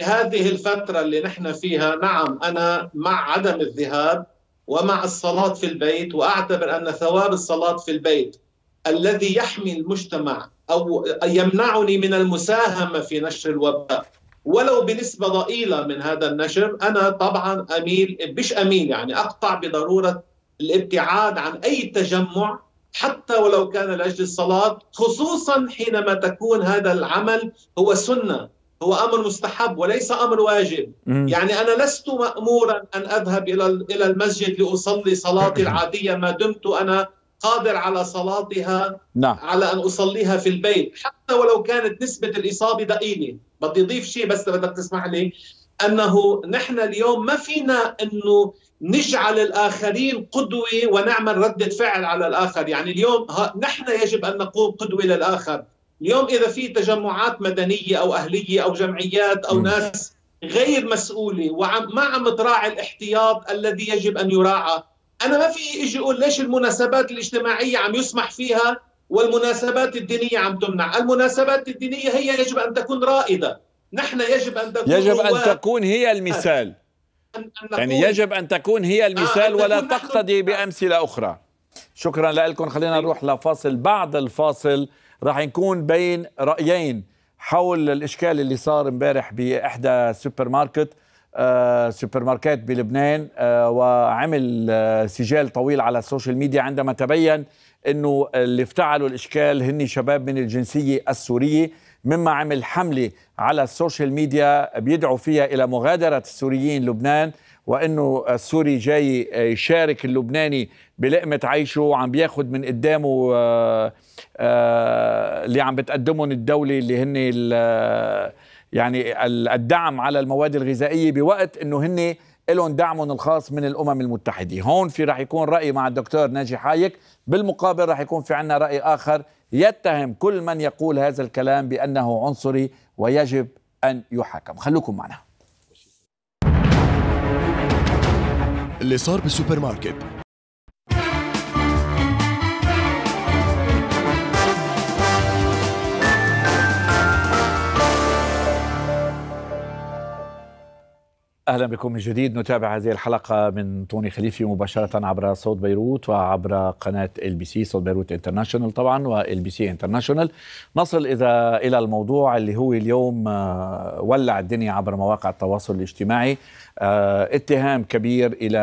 هذه الفترة اللي نحن فيها نعم أنا مع عدم الذهاب ومع الصلاة في البيت وأعتبر أن ثواب الصلاة في البيت الذي يحمي المجتمع أو يمنعني من المساهمة في نشر الوباء ولو بنسبة ضئيلة من هذا النشر أنا طبعا أميل مش أميل يعني أقطع بضرورة الابتعاد عن أي تجمع حتى ولو كان لاجل الصلاه خصوصا حينما تكون هذا العمل هو سنه هو امر مستحب وليس امر واجب مم. يعني انا لست مامورا ان اذهب الى الى المسجد لاصلي صلاتي العاديه ما دمت انا قادر على صلاتها نعم. على ان اصليها في البيت حتى ولو كانت نسبه الاصابه ضئيله بدي اضيف شيء بس بدك تسمح لي انه نحن اليوم ما فينا انه نجعل الاخرين قدوه ونعمل رده فعل على الاخر، يعني اليوم نحن يجب ان نكون قدوه للاخر، اليوم اذا في تجمعات مدنيه او اهليه او جمعيات او م. ناس غير مسؤوله وعم ما عم تراعي الاحتياط الذي يجب ان يراعى انا ما في اجي اقول ليش المناسبات الاجتماعيه عم يسمح فيها والمناسبات الدينيه عم تمنع المناسبات الدينيه هي يجب ان تكون رائده نحن يجب ان تكون يجب ان تكون هي المثال أن يعني يجب ان تكون هي آه، المثال آه ولا تقتضي بامثله اخرى شكرا لكم خلينا أيوة. نروح لفاصل بعد الفاصل راح نكون بين رايين حول الاشكال اللي صار امبارح باحدى سوبر ماركت آه سوبر ماركت بلبنان آه وعمل آه سجال طويل على السوشيال ميديا عندما تبين انه اللي افتعلوا الاشكال هني شباب من الجنسيه السوريه مما عمل حملة على السوشيال ميديا بيدعو فيها إلى مغادرة السوريين لبنان وانه السوري جاي يشارك اللبناني بلقمه عيشه وعم بياخد من قدامه آه، آه، اللي عم بتقدمهم الدوله اللي هن يعني الدعم على المواد الغذائيه بوقت انه هن لهم دعمهم الخاص من الامم المتحده هون في رح يكون راي مع الدكتور ناجي حايك بالمقابل رح يكون في عنا راي اخر يتهم كل من يقول هذا الكلام بانه عنصري ويجب ان يحاكم خلوكم معنا اللي صار بالسوبر ماركت اهلا بكم من جديد نتابع هذه الحلقه من طوني خليفي مباشره عبر صوت بيروت وعبر قناه ال بي سي صوت بيروت انترناشونال طبعا وال بي سي انترناشونال نصل اذا الى الموضوع اللي هو اليوم آه، ولع الدنيا عبر مواقع التواصل الاجتماعي آه، اتهام كبير الى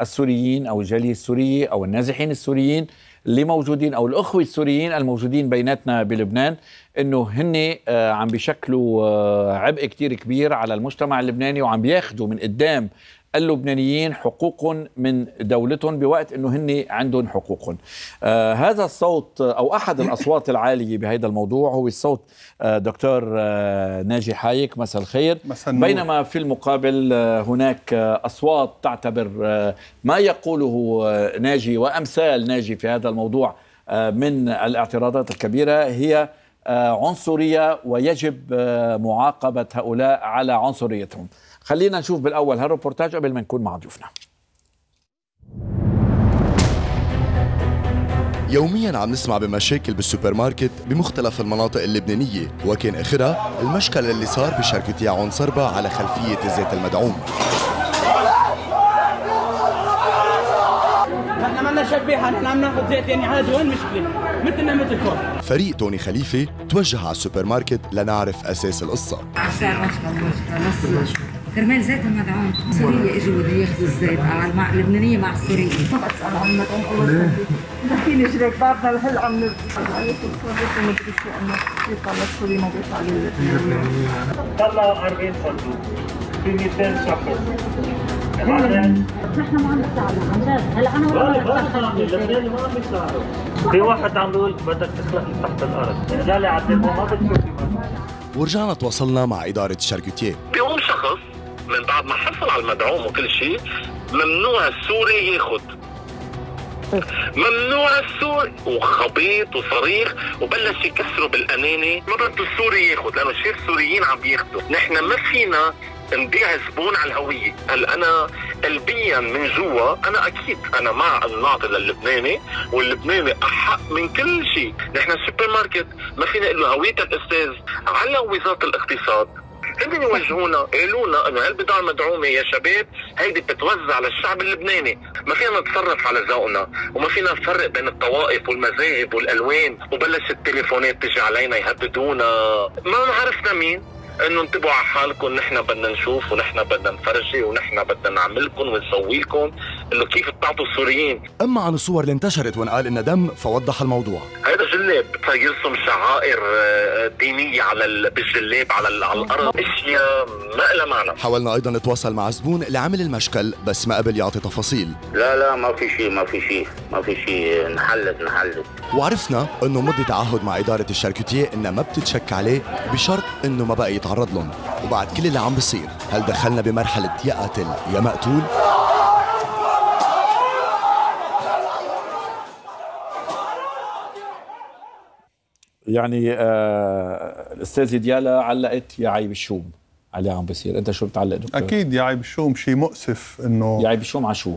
السوريين او الجاليه السوريه او النازحين السوريين اللي موجودين او الاخوه السوريين الموجودين بيناتنا بلبنان انه هن آه، عم بيشكلوا آه، عبء كتير كبير على المجتمع اللبناني وعم بياخذوا من قدام اللبنانيين حقوق من دولتهم بوقت انه هن عندهم حقوقهم. آه هذا الصوت او احد الاصوات العاليه بهذا الموضوع هو الصوت آه دكتور آه ناجي حايك مساء الخير مساء بينما في المقابل آه هناك آه اصوات تعتبر آه ما يقوله آه ناجي وامثال ناجي في هذا الموضوع آه من الاعتراضات الكبيره هي آه، عنصريه ويجب آه، معاقبه هؤلاء على عنصريتهم. خلينا نشوف بالاول هالروبورتاج قبل ما نكون مع ضيوفنا يوميا عم نسمع بمشاكل بالسوبر ماركت بمختلف المناطق اللبنانية وكان آخرها المشكل اللي صار بشركة عون صربا على خلفية الزيت المدعوم نحن ما شبيحة نحن عم ناخذ زيت يعني عادي وين مشكلة مثلنا مثلكم فريق توني خليفة توجه على السوبر ماركت لنعرف أساس القصة كرمال زيت المدعوم سورية اجوا بده ياخذوا الزيت على المع... اللبنانية مع السورية ما بتسأل عن المدعوم أول بحكي لي شريك بعدنا الحل عم نبكي ما بدي شو إنه بيطلع للسوري ما بيطلع للبنانية طلع 40 صندوق في 200 شخص نحن ما عم نساعده عن جد هلا انا والله ما عم في واحد عم بيقول بدك تخلق تحت الارض رجالي على ما بتشوفي ورجعنا تواصلنا مع إدارة شاركوتيه بيقوم شخص من بعد ما حصل على المدعوم وكل شيء ممنوع السوري ياخذ ممنوع السوري وخبيط وصريخ وبلش يكسروا بالاناني ما بده السوري ياخذ لانه شايف السوريين عم ياخذوا نحن ما فينا نبيع زبون على الهويه، هلا انا قلبيا من جوا انا اكيد انا مع انه نعطي للبناني واللبناني احق من كل شيء، نحن السوبر ماركت ما فينا نقول له هويتك استاذ على وزاره الاقتصاد بدهم يوجهونا قالونا انه هالبضاعه مدعومه يا شباب هيدي بتتوزع للشعب اللبناني ما فينا نتصرف على ذوقنا وما فينا نفرق بين الطوائف والمذاهب والالوان وبلشت التليفونات تجي علينا يهددونا ما عرفنا مين انه انتبهوا على حالكم نحن بدنا نشوف ونحن بدنا نفرجي ونحن بدنا نعمل لكم ونسوي لكم انه كيف بتعطوا السوريين اما عن الصور اللي انتشرت وانقال انها دم فوضح الموضوع هذا جلاب يرسم شعائر آه، دينيه على بالجلاب على على الارض اشياء ما لها معنى حاولنا ايضا نتواصل مع زبون اللي عمل المشكل بس ما قبل يعطي تفاصيل لا لا ما في شيء ما في شيء ما في شيء نحلت نحلت وعرفنا انه مضي تعهد مع اداره الشركتيه انها ما بتتشك عليه بشرط انه ما بقى يطلع نتعرض لهم وبعد كل اللي عم بيصير هل دخلنا بمرحلة يا قاتل يا مقتول؟ يعني آه الاستاذ ديالا علقت يا عيب الشوم على عم بيصير انت شو بتعلق دكتور اكيد يا عيب الشوم شيء مؤسف انه يا عيب الشوم على شو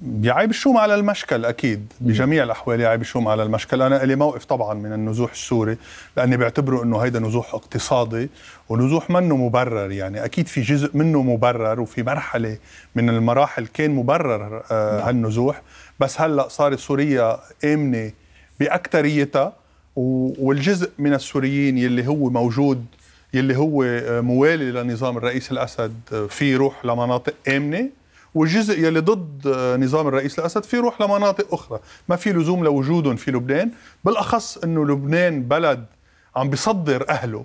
بيعيب الشوم على المشكل اكيد بجميع الاحوال يعيب الشوم على المشكل انا لي موقف طبعا من النزوح السوري لاني بعتبره انه هيدا نزوح اقتصادي ونزوح منه مبرر يعني اكيد في جزء منه مبرر وفي مرحله من المراحل كان مبرر آه نعم. هالنزوح بس هلا صارت سوريا امنه باكثريتها والجزء من السوريين يلي هو موجود يلي هو آه، موالي لنظام الرئيس الاسد آه، في روح لمناطق امنه والجزء يلي ضد آه، نظام الرئيس الاسد في يروح لمناطق اخرى ما في لزوم لوجودهم في لبنان بالاخص انه لبنان بلد عم بيصدر اهله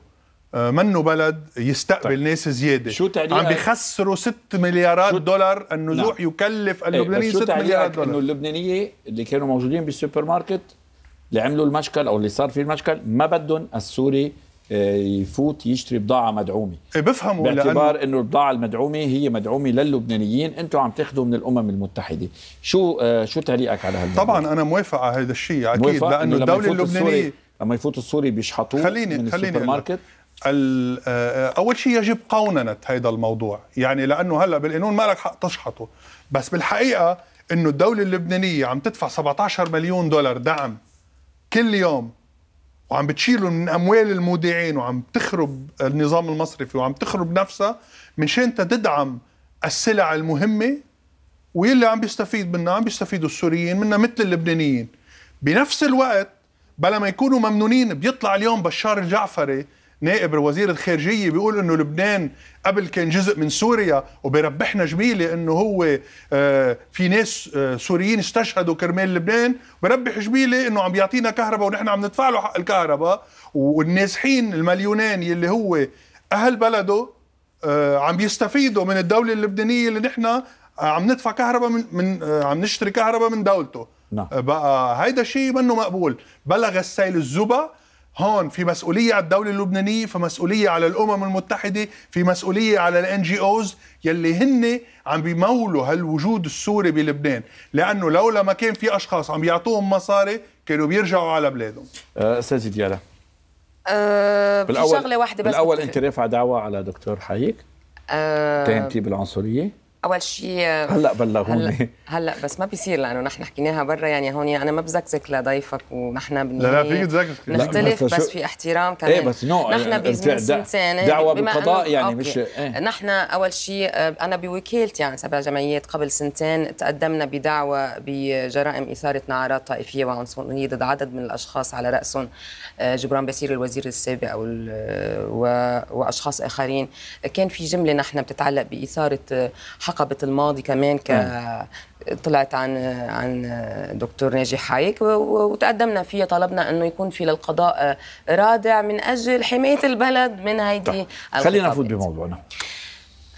آه، منه بلد يستقبل طيب. ناس زياده شو تعليقك عم بيخسروا 6 مليارات دولار النزوع نعم. يكلف إيه، اللبنانيين ايه 6 مليارات دولار انه اللبنانيه اللي كانوا موجودين بالسوبر ماركت اللي عملوا المشكل او اللي صار فيه المشكل ما بدهم السوري آه، يفوت يشتري بضاعه مدعومه إيه، بفهم باعتبار لأن... انه البضاعه المدعومه هي مدعومه للبنانيين انتم عم تاخذوا من الامم المتحده شو آه، شو تعليقك على هالموضوع طبعا انا موافق على هذا الشيء اكيد لانه الدوله اللبنانيه لما يفوت السوري بيشحطوه خليني من خليني السوبر ماركت آه، اول شيء يجب قوننه هذا الموضوع يعني لانه هلا بالقانون ما لك حق تشحطه بس بالحقيقه انه الدوله اللبنانيه عم تدفع 17 مليون دولار دعم كل يوم وعم بتشيله من اموال المودعين وعم تخرب النظام المصرفي وعم تخرب نفسها من شان تدعم السلع المهمه واللي عم بيستفيد منها عم بيستفيدوا السوريين منها مثل اللبنانيين بنفس الوقت بلا ما يكونوا ممنونين بيطلع اليوم بشار الجعفري نائب الوزير الخارجيه بيقول انه لبنان قبل كان جزء من سوريا وبيربحنا جميله انه هو آه، في ناس آه، سوريين استشهدوا كرمال لبنان بربح جميله انه عم بيعطينا كهرباء ونحن عم ندفع له حق الكهرباء والنازحين المليونان يلي هو اهل بلده آه، عم بيستفيدوا من الدوله اللبنانيه اللي نحن عم ندفع كهرباء من, من عم نشتري كهرباء من دولته نعم. بقى هيدا شيء منه مقبول بلغ السيل الزبا هون في مسؤولية على الدولة اللبنانية في مسؤولية على الأمم المتحدة في مسؤولية على الان جي اوز يلي هن عم بيمولوا هالوجود السوري بلبنان لأنه لولا ما كان في أشخاص عم يعطوهم مصاري كانوا بيرجعوا على بلادهم أه، أستاذ ديالا أه بالأول شغلة واحدة بس بالأول أنت رافعة دعوى على دكتور حايك أه تهمتي بالعنصرية اول شيء آه، هلا بلغوني هلا, بس ما بيصير لانه نحن حكيناها برا يعني هون يعني انا ما بزكزك لضيفك ونحن بالنهايه لا لا فيك تزكزك نختلف بس, بس في احترام إيه، كمان ايه بس نو نحن يعني بزنس يعني دعوه بالقضاء يعني مش ايه؟ نحن اول شيء آه، انا بوكالتي يعني سبع جمعيات قبل سنتين تقدمنا بدعوه بجرائم اثاره نعرات طائفيه وعنصريه ضد عدد من الاشخاص على راسهم آه، جبران بسير الوزير السابق او و... واشخاص اخرين كان في جمله نحن بتتعلق باثاره حقبه الماضي كمان ك طلعت عن عن دكتور ناجي حايك وتقدمنا فيها طلبنا انه يكون في للقضاء رادع من اجل حمايه البلد من هيدي طيب، خلينا نفوت بموضوعنا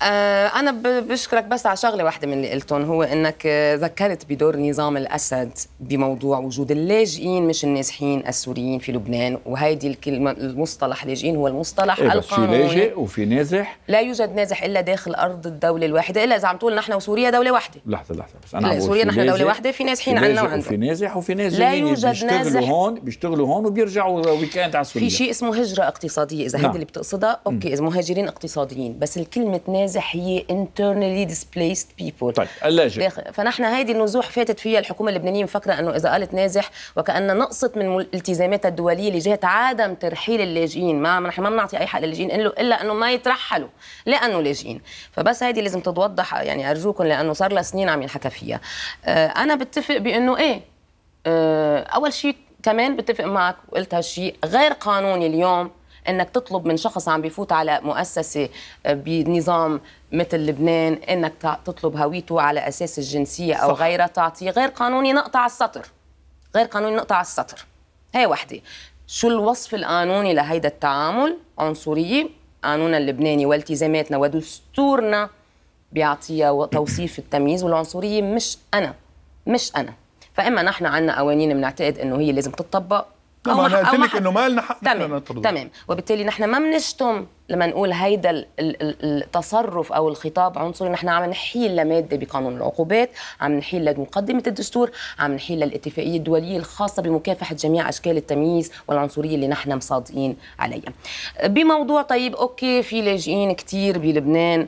آه، انا بشكرك بس على شغله واحده من اللي قلتهم هو انك آه، ذكرت بدور نظام الاسد بموضوع وجود اللاجئين مش النازحين السوريين في لبنان وهيدي الكلمه المصطلح لاجئين هو المصطلح إيه القانوني في لاجئ وفي نازح لا يوجد نازح الا داخل ارض الدوله الواحده الا اذا عم تقول نحن وسوريا دوله واحده لحظه لحظه بس انا سوريا نحن دوله واحده في نازحين عندنا وعندنا في نازح وفي نازحين لا يعني يوجد بيشتغلوا نازح هون بيشتغلوا هون وبيرجعوا ويكاند على سوريا في شيء اسمه هجره اقتصاديه اذا هيدي نعم. اللي بتقصدها اوكي اذا مهاجرين اقتصاديين بس الكلمه نازح بيزح هي internally displaced people طيب اللاجئ فنحن هيدي النزوح فاتت فيها الحكومه اللبنانيه مفكره انه اذا قالت نازح وكأنها نقصت من التزاماتها الدوليه لجهه عدم ترحيل اللاجئين ما نحن ما بنعطي اي حق للاجئين الا انه ما يترحلوا لانه لاجئين فبس هيدي لازم تتوضح يعني ارجوكم لانه صار لها سنين عم ينحكى فيها آه، انا بتفق بانه ايه آه، اول شيء كمان بتفق معك وقلت هالشيء غير قانوني اليوم انك تطلب من شخص عم بيفوت على مؤسسه آه، بنظام مثل لبنان انك تطلب هويته على اساس الجنسيه او صح. غيرها تعطيه غير قانوني نقطع على السطر غير قانوني نقطع على السطر هي وحده شو الوصف القانوني لهيدا التعامل عنصريه قانوننا اللبناني والتزاماتنا ودستورنا بيعطيها توصيف التمييز والعنصريه مش انا مش انا فاما نحن عنا قوانين بنعتقد انه هي لازم تطبق طبعا انا قلت لك انه ما لنا حق تمام تمام وبالتالي نحن ما بنشتم لما نقول هيدا التصرف او الخطاب عنصري نحن عم نحيل لماده بقانون العقوبات، عم نحيل لمقدمه الدستور، عم نحيل للاتفاقيه الدوليه الخاصه بمكافحه جميع اشكال التمييز والعنصريه اللي نحن مصادقين عليها. بموضوع طيب اوكي في لاجئين كثير بلبنان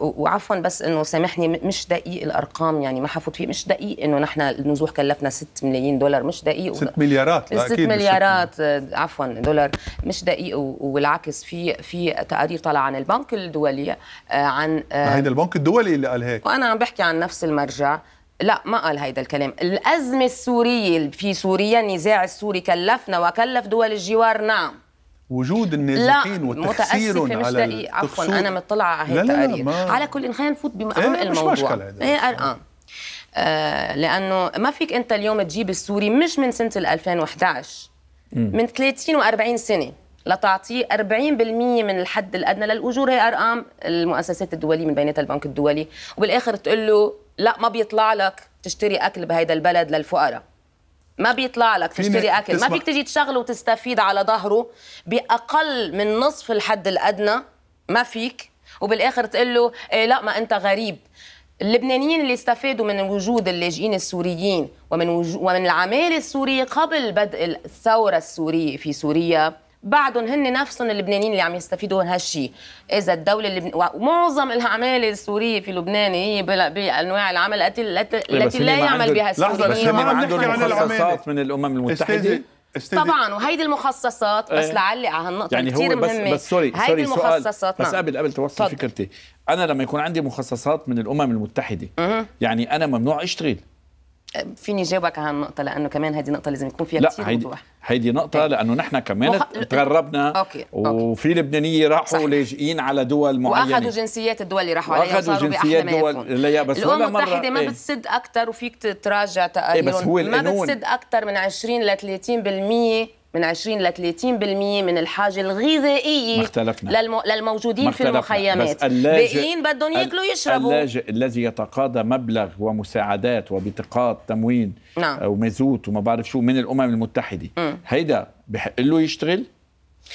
وعفوا بس انه سامحني مش دقيق الارقام يعني ما حفوت فيه مش دقيق انه نحن النزوح كلفنا 6 ملايين دولار مش دقيق 6 مليارات 6 مليارات عفوا دولار مش دقيق والعكس في في تقارير طلع عن البنك الدولي آه، عن آه، هيدا البنك الدولي اللي قال هيك وانا عم بحكي عن نفس المرجع لا ما قال هيدا الكلام الأزمة السورية في سوريا النزاع السوري كلفنا وكلف دول الجوار نعم وجود النازحين وتخسيرهم على دقيقة عفوا انا مطلعه على هي التقارير على كل ان خلينا نفوت بأهم إيه الموضوع مش ايه قرقان آه، لانه ما فيك انت اليوم تجيب السوري مش من سنه 2011 من 30 و40 سنه لتعطيه 40% من الحد الادنى للاجور هي ارقام المؤسسات الدوليه من بيناتها البنك الدولي وبالاخر تقول له لا ما بيطلع لك تشتري اكل بهيدا البلد للفقراء ما بيطلع لك تشتري اكل ما فيك تجي تشغله وتستفيد على ظهره باقل من نصف الحد الادنى ما فيك وبالاخر تقول له إيه لا ما انت غريب اللبنانيين اللي استفادوا من وجود اللاجئين السوريين ومن ومن العماله السوريه قبل بدء الثوره السوريه في سوريا بعدهم هن نفسهم اللبنانيين اللي عم يستفيدوا من هالشيء اذا الدوله اللبنانيه ومعظم الاعمال السوريه في لبنان هي بانواع العمل التي التي إيه، لا يعمل بها السوريين لحظه بس ما عم نحكي عن المخصصات من الامم المتحده استدي... طبعا وهيدي المخصصات بس ايه. لعلق على آه، هالنقطه يعني كثير مهمه بس سوري هيدي المخصصات بس نعم. قبل قبل توصل فكرتي انا لما يكون عندي مخصصات من الامم المتحده م -م. يعني انا ممنوع اشتغل فيني جاوبك على النقطه لانه كمان هذه نقطه لازم يكون فيها لا كثير هيدي وضوح هيدي نقطه هي. لانه نحن كمان مح... تغربنا أوكي. وفي لبنانيه راحوا لاجئين على دول معينه واخذوا جنسيات الدول اللي راحوا عليها واخذوا جنسيات دول اللي بس الامم المتحده مرة... ما إيه. بتسد اكثر وفيك تتراجع تقريبا ايه بس هو ما بتسد اكثر من 20 ل 30% من 20 ل 30% من الحاجه الغذائيه مختلفنا. للمو... للموجودين مختلفنا. في المخيمات اللاجئ بدهم ياكلوا يشربوا اللاجئ الذي يتقاضى مبلغ ومساعدات وبطاقات تموين نعم. ومازوت وما بعرف شو من الامم المتحده م. هيدا بحق له يشتغل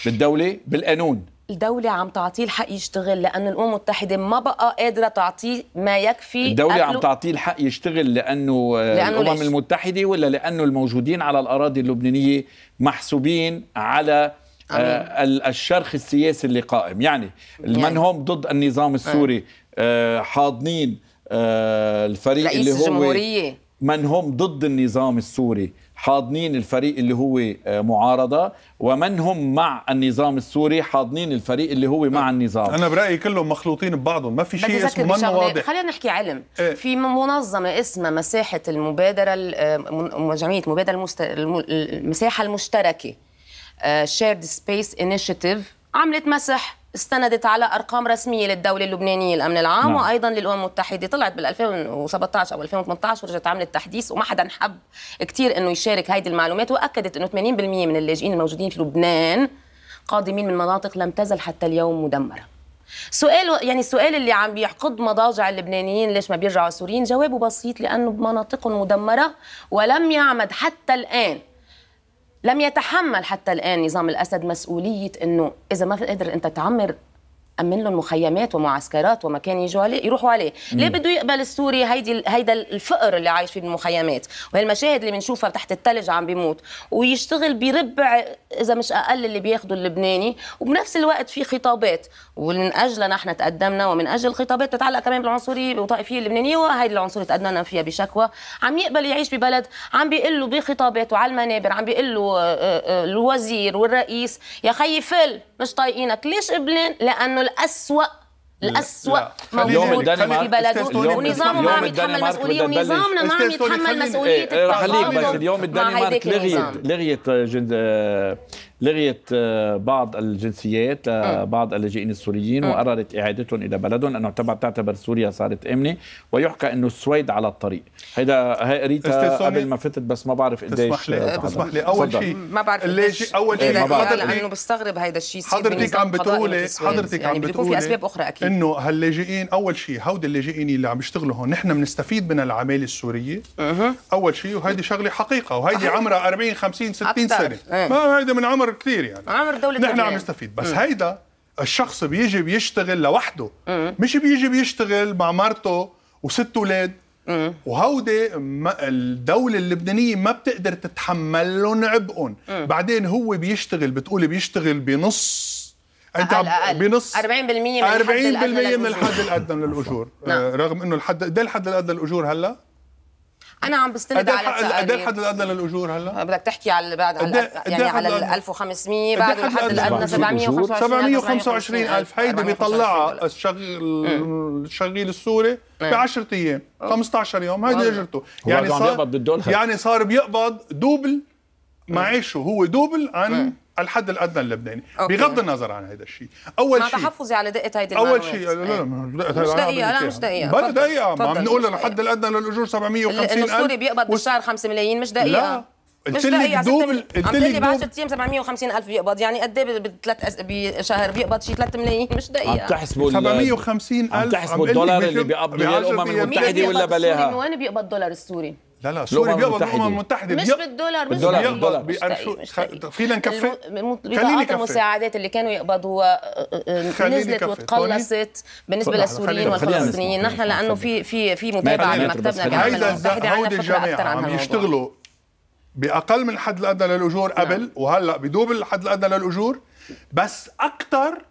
بالدوله بالقانون الدولة عم تعطيه الحق يشتغل لأنه الأمم المتحدة ما بقى قادرة تعطيه ما يكفي الدولة أكله. عم تعطيه الحق يشتغل لأنه, لأنه الأمم ليش؟ المتحدة ولا لأنه الموجودين على الأراضي اللبنانية محسوبين على آه الشرخ السياسي اللي قائم يعني, يعني. من هم ضد النظام أمم. السوري آه. حاضنين آه الفريق رئيس اللي هو الجمهورية. من هم ضد النظام السوري حاضنين الفريق اللي هو آه، معارضه ومن هم مع النظام السوري حاضنين الفريق اللي هو مع أه، النظام انا برايي كلهم مخلوطين ببعضهم ما في شيء اسمه منا واضح خلينا نحكي علم إيه؟ في منظمه اسمها مساحه المبادره آه، جمعيه مبادره المست... المساحه المشتركه شيرد سبيس انيشيتيف عملت مسح استندت على ارقام رسميه للدوله اللبنانيه الامن العام نعم. وايضا للامم المتحده طلعت بال 2017 او 2018 ورجعت عملت تحديث وما حدا حب كثير انه يشارك هيدي المعلومات واكدت انه 80% من اللاجئين الموجودين في لبنان قادمين من مناطق لم تزل حتى اليوم مدمره سؤال يعني السؤال اللي عم بيحقد مضاجع اللبنانيين ليش ما بيرجعوا السوريين جوابه بسيط لانه بمناطقهم مدمره ولم يعمد حتى الان لم يتحمل حتى الآن نظام الأسد مسؤولية أنه إذا ما قدر أنت تعمر امن لهم مخيمات ومعسكرات ومكان يجوا عليه يروحوا عليه مم. ليه بده يقبل السوري هيدي هيدا الفقر اللي عايش فيه بالمخيمات وهالمشاهد اللي بنشوفها تحت الثلج عم بيموت ويشتغل بربع اذا مش اقل اللي بياخده اللبناني وبنفس الوقت في خطابات ومن اجلها نحن تقدمنا ومن اجل خطابات تتعلق كمان بالعنصريه والطائفيه اللبنانيه وهيدي العنصريه تقدمنا فيها بشكوى عم يقبل يعيش ببلد عم بيقول له بخطاباته على المنابر عم بيقول له آه، آه، آه، الوزير والرئيس يا خيي فل مش طايقينك ليش قبلان لانه الاسوأ الأسوأ موجود في بلده ما عم يتحمل مسؤولية ونظامنا ما عم يتحمل مسؤولية التفاوض اليوم الدنمارك لغيت لغيت آه، لغيت آه، بعض الجنسيات لبعض آه، آه. اللاجئين السوريين وقررت اعادتهم الى بلدهم لانه تعتبر سوريا صارت امنه ويحكى انه السويد على الطريق هيدا هي قريتها قبل ما فتت بس ما بعرف قديش تسمح لي تسمح لي اول شيء ما بعرف ليش اول إيه، شيء لانه بستغرب هيدا الشيء حضرتك عم بتقولي حضرتك يعني عم بتقولي في اسباب اخرى اكيد انه هاللاجئين اول شيء هودي اللاجئين اللي عم يشتغلوا هون نحن بنستفيد من العماله السوريه اول شيء وهيدي شغله حقيقه وهيدي عمرها 40 50 60 سنه إيه. ما هيدي من عمر عمر كثير يعني عمر دولة نحن عم نستفيد بس هيدا الشخص بيجي بيشتغل لوحده مم. مش بيجي بيشتغل مع مرته وست اولاد وهودي الدولة اللبنانية ما بتقدر تتحملهم عبئهم بعدين هو بيشتغل بتقولي بيشتغل بنص انت أقل بنص 40% من 40% الحد من الحد الادنى للاجور نعم. رغم انه الحد قد إيه الحد الادنى للاجور هلا انا عم بستند على تقارير قد ايه, إيه الحد الادنى للاجور هلا؟ آه، بدك تحكي على بعد إيه- يعني إيه على يعني على 1500 بعد الحد الادنى 725 الف هيدي بيطلعها الشغل نعم. الشغيل السوري نعم. ب 10 ايام 15 نعم. يوم هيدي اجرته يعني صار يعني صار بيقبض دوبل معيشه هو دوبل عن الحد الادنى اللبناني أوكي. بغض النظر عن هذا الشيء اول شيء مع تحفظي على دقه هيدي اول شيء لا لا إيه. مش دقيقه لا مش دقيقه بلا دقيقه عم نقول الحد الادنى للاجور 750 الف السوري بيقبض بالشهر 5 ملايين مش دقيقه لا قلت لي دوب قلت لي ب 10 ايام 750 الف بيقبض يعني قد ايه بثلاث أس... بشهر بيقبض شيء 3 ملايين مش دقيقه عم تحسبوا 750 الف عم تحسبوا الدولار اللي بيقبضوا الامم المتحده ولا بلاها من وين بيقبض الدولار السوري؟ لا لا سوريا بيقبض الامم المتحده مش بالدولار مش بالدولار, بالدولار. فينا خلينا نكفي كفي المساعدات اللي كانوا يقبضوها آه، آه، آه، نزلت وتقلصت بالنسبه للسوريين والفلسطينيين نحن لانه في في في متابعه لمكتبنا مكتبنا بالامم المتحده عندنا فكره اكثر عن يشتغلوا باقل من الحد الادنى للاجور نعم. قبل وهلا بدوب الحد الادنى للاجور بس اكثر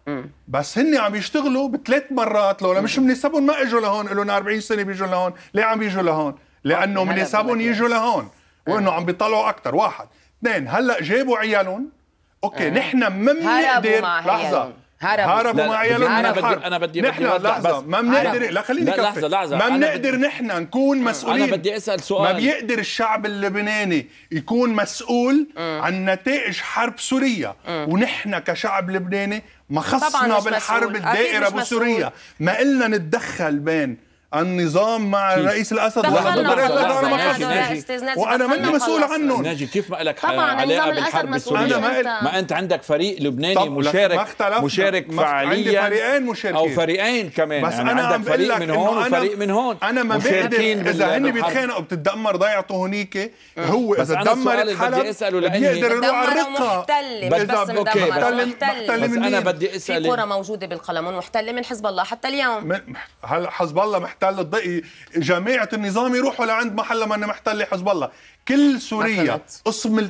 بس هن عم يشتغلوا بثلاث مرات لولا مش بنسبهم ما اجوا لهون لهم 40 سنه بيجوا لهون ليه عم بيجوا لهون لانه من حسابهم يجوا لهون وانه إيه. عم بيطلعوا اكثر واحد اثنين هلا جابوا عيالهم اوكي إيه. نحن ما بنقدر لحظه هربوا هربوا مع عيالهم انا بدي انا بدي نحن لحظه ما بنقدر لا خليني كفي لحظه لحظه ما بنقدر نحن نكون مسؤولين انا بدي اسال سؤال ما بيقدر الشعب اللبناني يكون مسؤول م. عن نتائج حرب سوريا م. ونحن كشعب لبناني ما خصنا بالحرب الدائره بسوريا ما قلنا نتدخل بين النظام مع كيف. الرئيس الاسد وانا ما وانا مني مسؤول عنهم ناجي كيف ما لك علاقه بالحرب السوريه أنا ما, ما انت عندك فريق لبناني مشارك مشارك فعليا عندي فريقين مشاركين او فريقين كمان بس يعني انا عندك فريق من هون وفريق من هون انا ما بقدر اذا هن بيتخانقوا بتتدمر ضيعته هنيك هو اذا اساله حلب بيقدر يروح على الرقه بس اوكي بس انا بدي اسالك في قرى موجوده بالقلمون محتله من حزب الله حتى اليوم هلا حزب الله محتل بقي جماعه النظام يروحوا لعند محل ما محتل حزب الله كل سوريا اصمل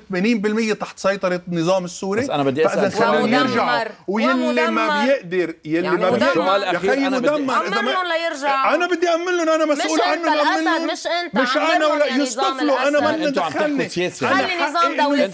80% تحت سيطرة النظام السوري بس انا بدي اسال فاذا خلينا نرجع ويلي ما بيقدر يلي يعني ما بيقدر يا خيي مدمر اذا ما ليرجعوا انا بدي امن لهم انا مسؤول عنهم الأسد مش انت مش انا ولا يصطفلوا يعني انا ما بدي ندخلني خلي نظام دولي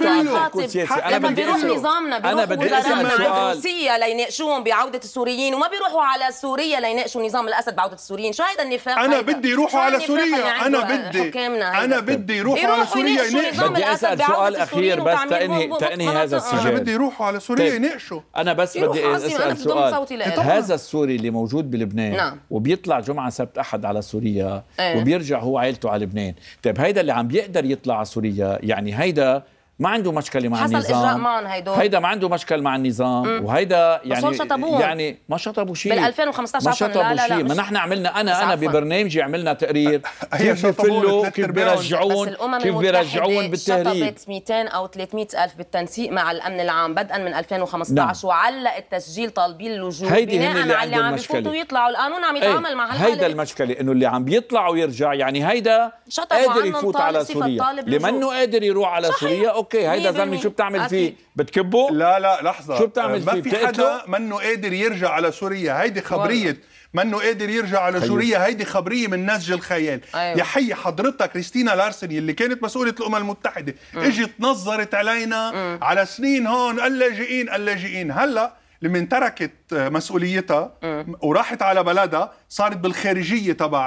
انا بدي نظامنا انا بدي اسال سؤال روسيا ليناقشوهم بعودة السوريين وما بيروحوا على سوريا ليناقشوا نظام الاسد بعودة السوريين شو هيدا النفاق انا بدي يروحوا على سوريا يعني انا بدي انا بدي يروحوا على سوريا يناقشوا بدي اسال سؤال اخير بس تنهي تنهي هذا السجال انا بدي يروحوا على سوريا طيب. يناقشوا انا بس بدي اسال سؤال هذا السوري اللي موجود بلبنان نعم. وبيطلع جمعه سبت احد على سوريا ايه. وبيرجع هو عائلته على لبنان طيب هيدا اللي عم بيقدر يطلع على سوريا يعني هيدا ما عنده مشكله مع حصل النظام حصل اجراء معهم هيدول هيدا ما عنده مشكل مع النظام مم. وهيدا يعني بس يعني ما شطبوا شيء بال 2015 ما شطبوا شيء ما نحن عملنا انا انا ببرنامجي عملنا تقرير كيف بفلوا كيف بيرجعون كيف بيرجعون بالتهريب شطبت 200 او 300 الف بالتنسيق مع الامن العام بدءا من 2015 نعم. وعلق التسجيل طالبين اللجوء بناء على اللي, اللي عم بيفوتوا ويطلعوا القانون عم إيه، يتعامل مع هالحاله هيدا المشكله انه اللي عم بيطلع ويرجع يعني هيدا قادر يفوت على سوريا اللي منه قادر يروح على سوريا اوكي هيدا زلمه شو بتعمل فيه بتكبه لا لا لحظه شو بتعمل فيه ما في حدا منه قادر يرجع على سوريا هيدي خبريه منه قادر يرجع على سوريا هيدي خبريه من نسج الخيال أيوة. يا حي حضرتك كريستينا لارسن اللي كانت مسؤوله الامم المتحده م. اجت نظرت علينا م. على سنين هون اللاجئين اللاجئين هلا لما تركت مسؤوليتها م. وراحت على بلدها صارت بالخارجيه تبع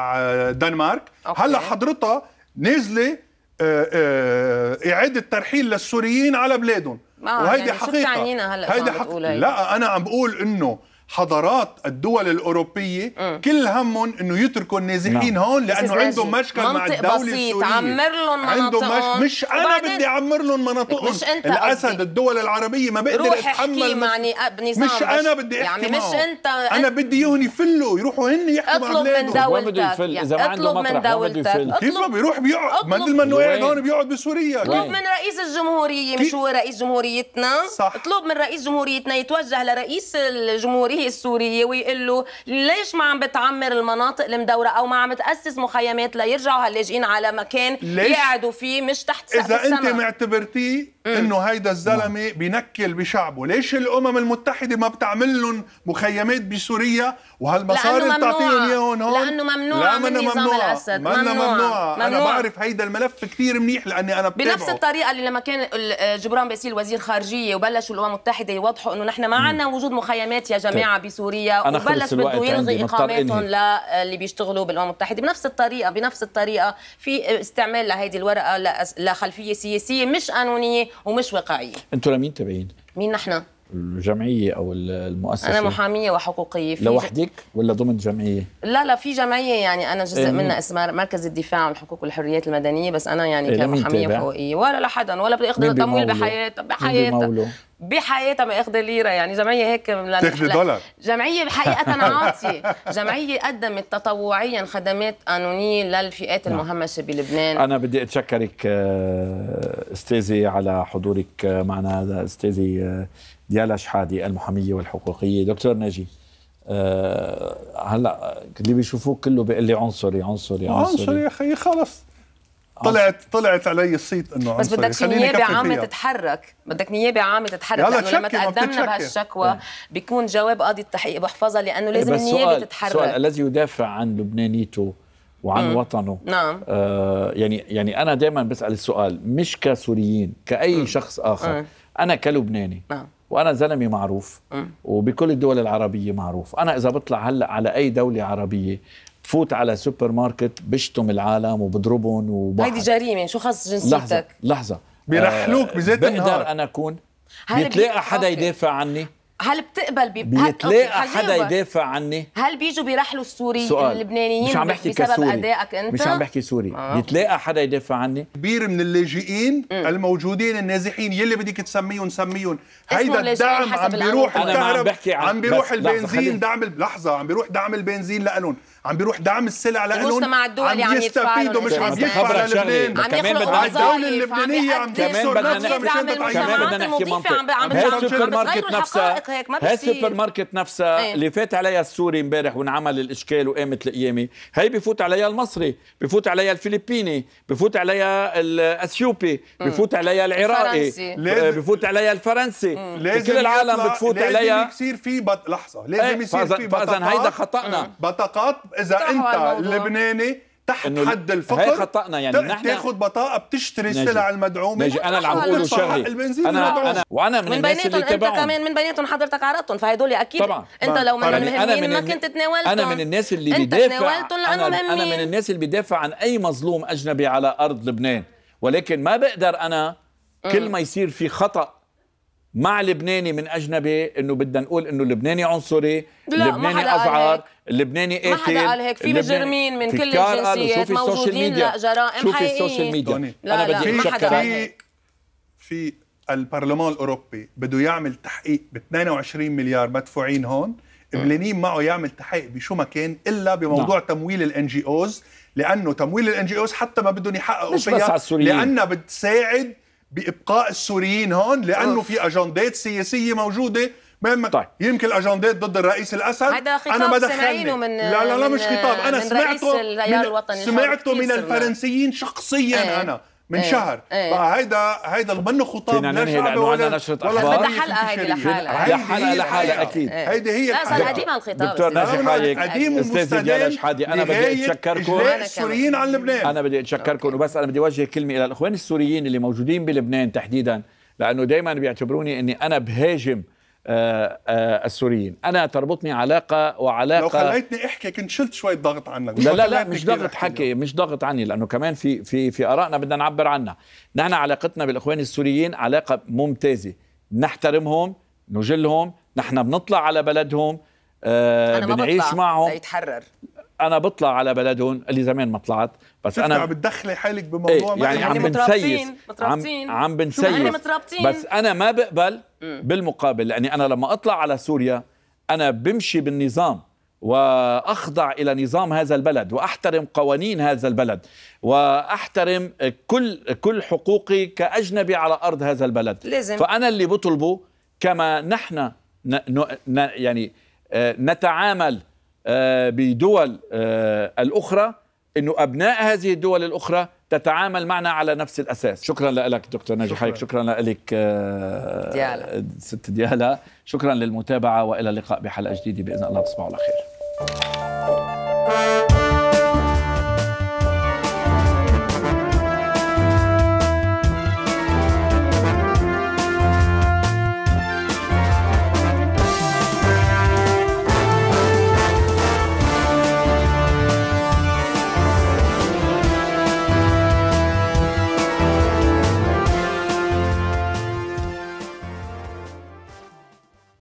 دنمارك أوكي. هلا حضرتها نازله آه، آه، اعاده ترحيل للسوريين على بلادهم آه، وهيدي يعني حقيقه هيدي حقيقه لا انا عم بقول انه حضارات الدول الاوروبيه م. كل همهم انه يتركوا النازحين نعم. هون لانه عندهم مشكل مع الدوله السوريه عمر لهم عندهم مش, مش انا بدي اعمر لهم مناطقهم مش انت الاسد قصدي. الدول العربيه ما بقدر روح اتحمل مش, معني بنظام مش انا بدي احكي يعني مش انت انا بدي اياهم يفلوا يروحوا هن يحكوا مع اطلب من دولتك اذا ما عنده دولتك كيف ما بيروح بيقعد مثل ما انه قاعد هون بيقعد بسوريا اطلب من رئيس الجمهوريه مش هو رئيس جمهوريتنا اطلب من رئيس جمهوريتنا يتوجه لرئيس الجمهوريه التوجيه السوري ويقول له ليش ما عم بتعمر المناطق المدوره او ما عم تاسس مخيمات ليرجعوا هاللاجئين على مكان يقعدوا فيه مش تحت سقف اذا السماء. انت معتبرتيه انه هيدا الزلمه بنكل بشعبه ليش الامم المتحده ما بتعمل لهم مخيمات بسوريا وهالمصاري اللي بتعطيهم اياهم هون لانه ممنوع لا من نظام ممنوع. الاسد ممنوع. ممنوع. ممنوع. انا بعرف هيدا الملف كثير منيح لاني انا بتابعه بنفس الطريقه اللي لما كان آه، جبران باسيل وزير خارجيه وبلشوا الامم المتحده يوضحوا انه نحن ما عندنا وجود مخيمات يا جماعه الجامعه بسوريا أنا وبلش بده يلغي اقامتهم آه، للي بيشتغلوا بالامم المتحده بنفس الطريقه بنفس الطريقه في استعمال لهيدي الورقه لخلفيه سياسيه مش قانونيه ومش واقعيه انتم لمين تابعين؟ مين نحن؟ الجمعيه او المؤسسه انا محاميه وحقوقيه في لوحدك ولا ضمن جمعيه لا لا في جمعيه يعني انا جزء إيه منها اسمها مركز الدفاع عن الحقوق والحريات المدنيه بس انا يعني إيه كمحاميه وحقوقيه ولا لحدا ولا بدي اخذ تمويل بحياتها بحياتها بحياتها ما اخذ ليره يعني جمعيه هيك تاخذ دولار جمعيه حقيقه عاطيه جمعيه قدمت تطوعيا خدمات قانونيه للفئات نعم. المهمشه بلبنان انا بدي اتشكرك آه، استاذي على حضورك آه، معنا استاذي آه، ديالا شحادي المحاميه والحقوقيه دكتور ناجي أه هلا اللي بيشوفوك كله بيقول لي عنصري عنصري عنصري عنصري اخي خلص طلعت طلعت علي الصيت انه بس بدك نيابه عامه تتحرك بدك نيابه عامه تتحرك لانه لما تقدمنا بهالشكوى إيه. بيكون جواب قاضي التحقيق بحفظها لانه لازم النيابه تتحرك سؤال الذي يدافع عن لبنانيته وعن مم. وطنه نعم آه يعني يعني انا دائما بسال السؤال مش كسوريين كاي مم. شخص اخر مم. انا كلبناني نعم وانا زلمه معروف وبكل الدول العربيه معروف انا اذا بطلع هلا على اي دوله عربيه بفوت على سوبر ماركت بشتم العالم وبضربهم وبحر هيدي جريمه شو خص جنسيتك لحظه لحظه بيرحلوك آه، بذات النهار بقدر انا اكون بيتلاقى حدا يدافع عني هل بتقبل بي... بيتلاقى حدا يدافع عني هل بيجوا بيرحلوا السوري سؤال. اللبنانيين مش عم بحكي بسبب كسوري. ادائك انت مش عم بحكي سوري آه. بيتلاقى حدا يدافع عني كبير من اللاجئين الموجودين النازحين يلي بدك تسميهم سميهم هيدا الدعم عم بيروح الكهرب عم, عم بيروح البنزين دعم لحظه عم بيروح دعم البنزين لالهم عم بيروح دعم السلع لانه مع الدول عم يعني يستفيدوا يعني مش عم يدفع للبنان عم بدنا الدولة اللبنانية عم تكسر نفسها مش عم كمان بدنا نحكي منطق السوبر أيوة، ماركت نفسها السوبر ماركت نفسها اللي فات عليها السوري امبارح وانعمل الاشكال وقامت القيامه هي بفوت عليها المصري بفوت عليها الفلبيني بفوت عليها الاثيوبي بفوت عليها العراقي بفوت عليها الفرنسي كل العالم بتفوت عليها لازم يصير في لحظه لازم إيه، يصير في بطاقات هيدا خطانا بطاقات اذا انت لبناني تحت حد الفقر هي خطأنا يعني نحن تاخذ بطاقة بتشتري السلع المدعومة ناجي أنا اللي عم بقوله شغلي أنا أنا وأنا من, من الناس اللي تبعهم أنت كمان من بيناتهم حضرتك عرضتهم فهدول أكيد طبعا أنت لو من المهمين ما كنت تناولتهم أنا من الناس اللي بدافع أنا, أنا من الناس اللي بدافع عن أي مظلوم أجنبي على أرض لبنان ولكن ما بقدر أنا كل ما يصير في خطأ مع لبناني من اجنبي انه بدنا نقول انه اللبناني عنصري لا لبناني ازعر لبناني قاتل ما حدا قال هيك في مجرمين من كل الجنسيات موجودين لا جرائم شوفي حقيقيين السوشيال ميديا لا انا بدي في في البرلمان الاوروبي بده يعمل تحقيق ب 22 مليار مدفوعين هون بلينين معه يعمل تحقيق بشو ما كان الا بموضوع نعم. تمويل الان جي اوز لانه تمويل الان جي اوز حتى ما بدهم يحققوا فيها لانها بتساعد بابقاء السوريين هون لانه في اجندات سياسيه موجوده مهم طيب. يمكن الاجندات ضد الرئيس الاسد خطاب انا ما دخلني من لا لا لا مش خطاب انا سمعته من سمعته من الفرنسيين شخصيا ايه. انا من ايه شهر ايه بقى هيدا هيدا منه خطاب ننهي لانه ولا نشرة اخبار بدها حلقه هيدي لحالها هيدي حلقه لحالها اكيد هيدي هي لا صار قديم الخطاب دكتور ناجي حايك قديم ومستدام حادي انا بدي اتشكركم السوريين على لبنان انا بدي اتشكركم وبس انا بدي اوجه كلمه الى الاخوان السوريين اللي موجودين بلبنان تحديدا لانه دائما بيعتبروني اني انا بهاجم آه، آه، السوريين انا تربطني علاقه وعلاقه لو خليتني احكي كنت شلت شوي ضغط عنك لا لا لا مش ضغط حكي مش ضغط عني لانه كمان في في في ارائنا بدنا نعبر عنها نحن علاقتنا بالاخوان السوريين علاقه ممتازه نحترمهم نجلهم نحن بنطلع على بلدهم آه أنا ما بطلع معهم يتحرر انا بطلع على بلدهم اللي زمان ما طلعت بس انا عم بتدخلي حالك بموضوع ايه يعني, يعني عم بنسيس مترابطين عم, عم بنسيس يعني بس انا ما بقبل بالمقابل لاني انا لما اطلع على سوريا انا بمشي بالنظام واخضع الى نظام هذا البلد واحترم قوانين هذا البلد واحترم كل كل حقوقي كاجنبي على ارض هذا البلد لازم. فانا اللي بطلبه كما نحن يعني آه، نتعامل آه، بدول آه، الاخرى انه ابناء هذه الدول الاخرى تتعامل معنا على نفس الاساس شكرا لك دكتور ناجي حيك شكرا لك آه، ست ديالا شكرا للمتابعه والى اللقاء بحلقه جديده باذن الله تصبحوا على خير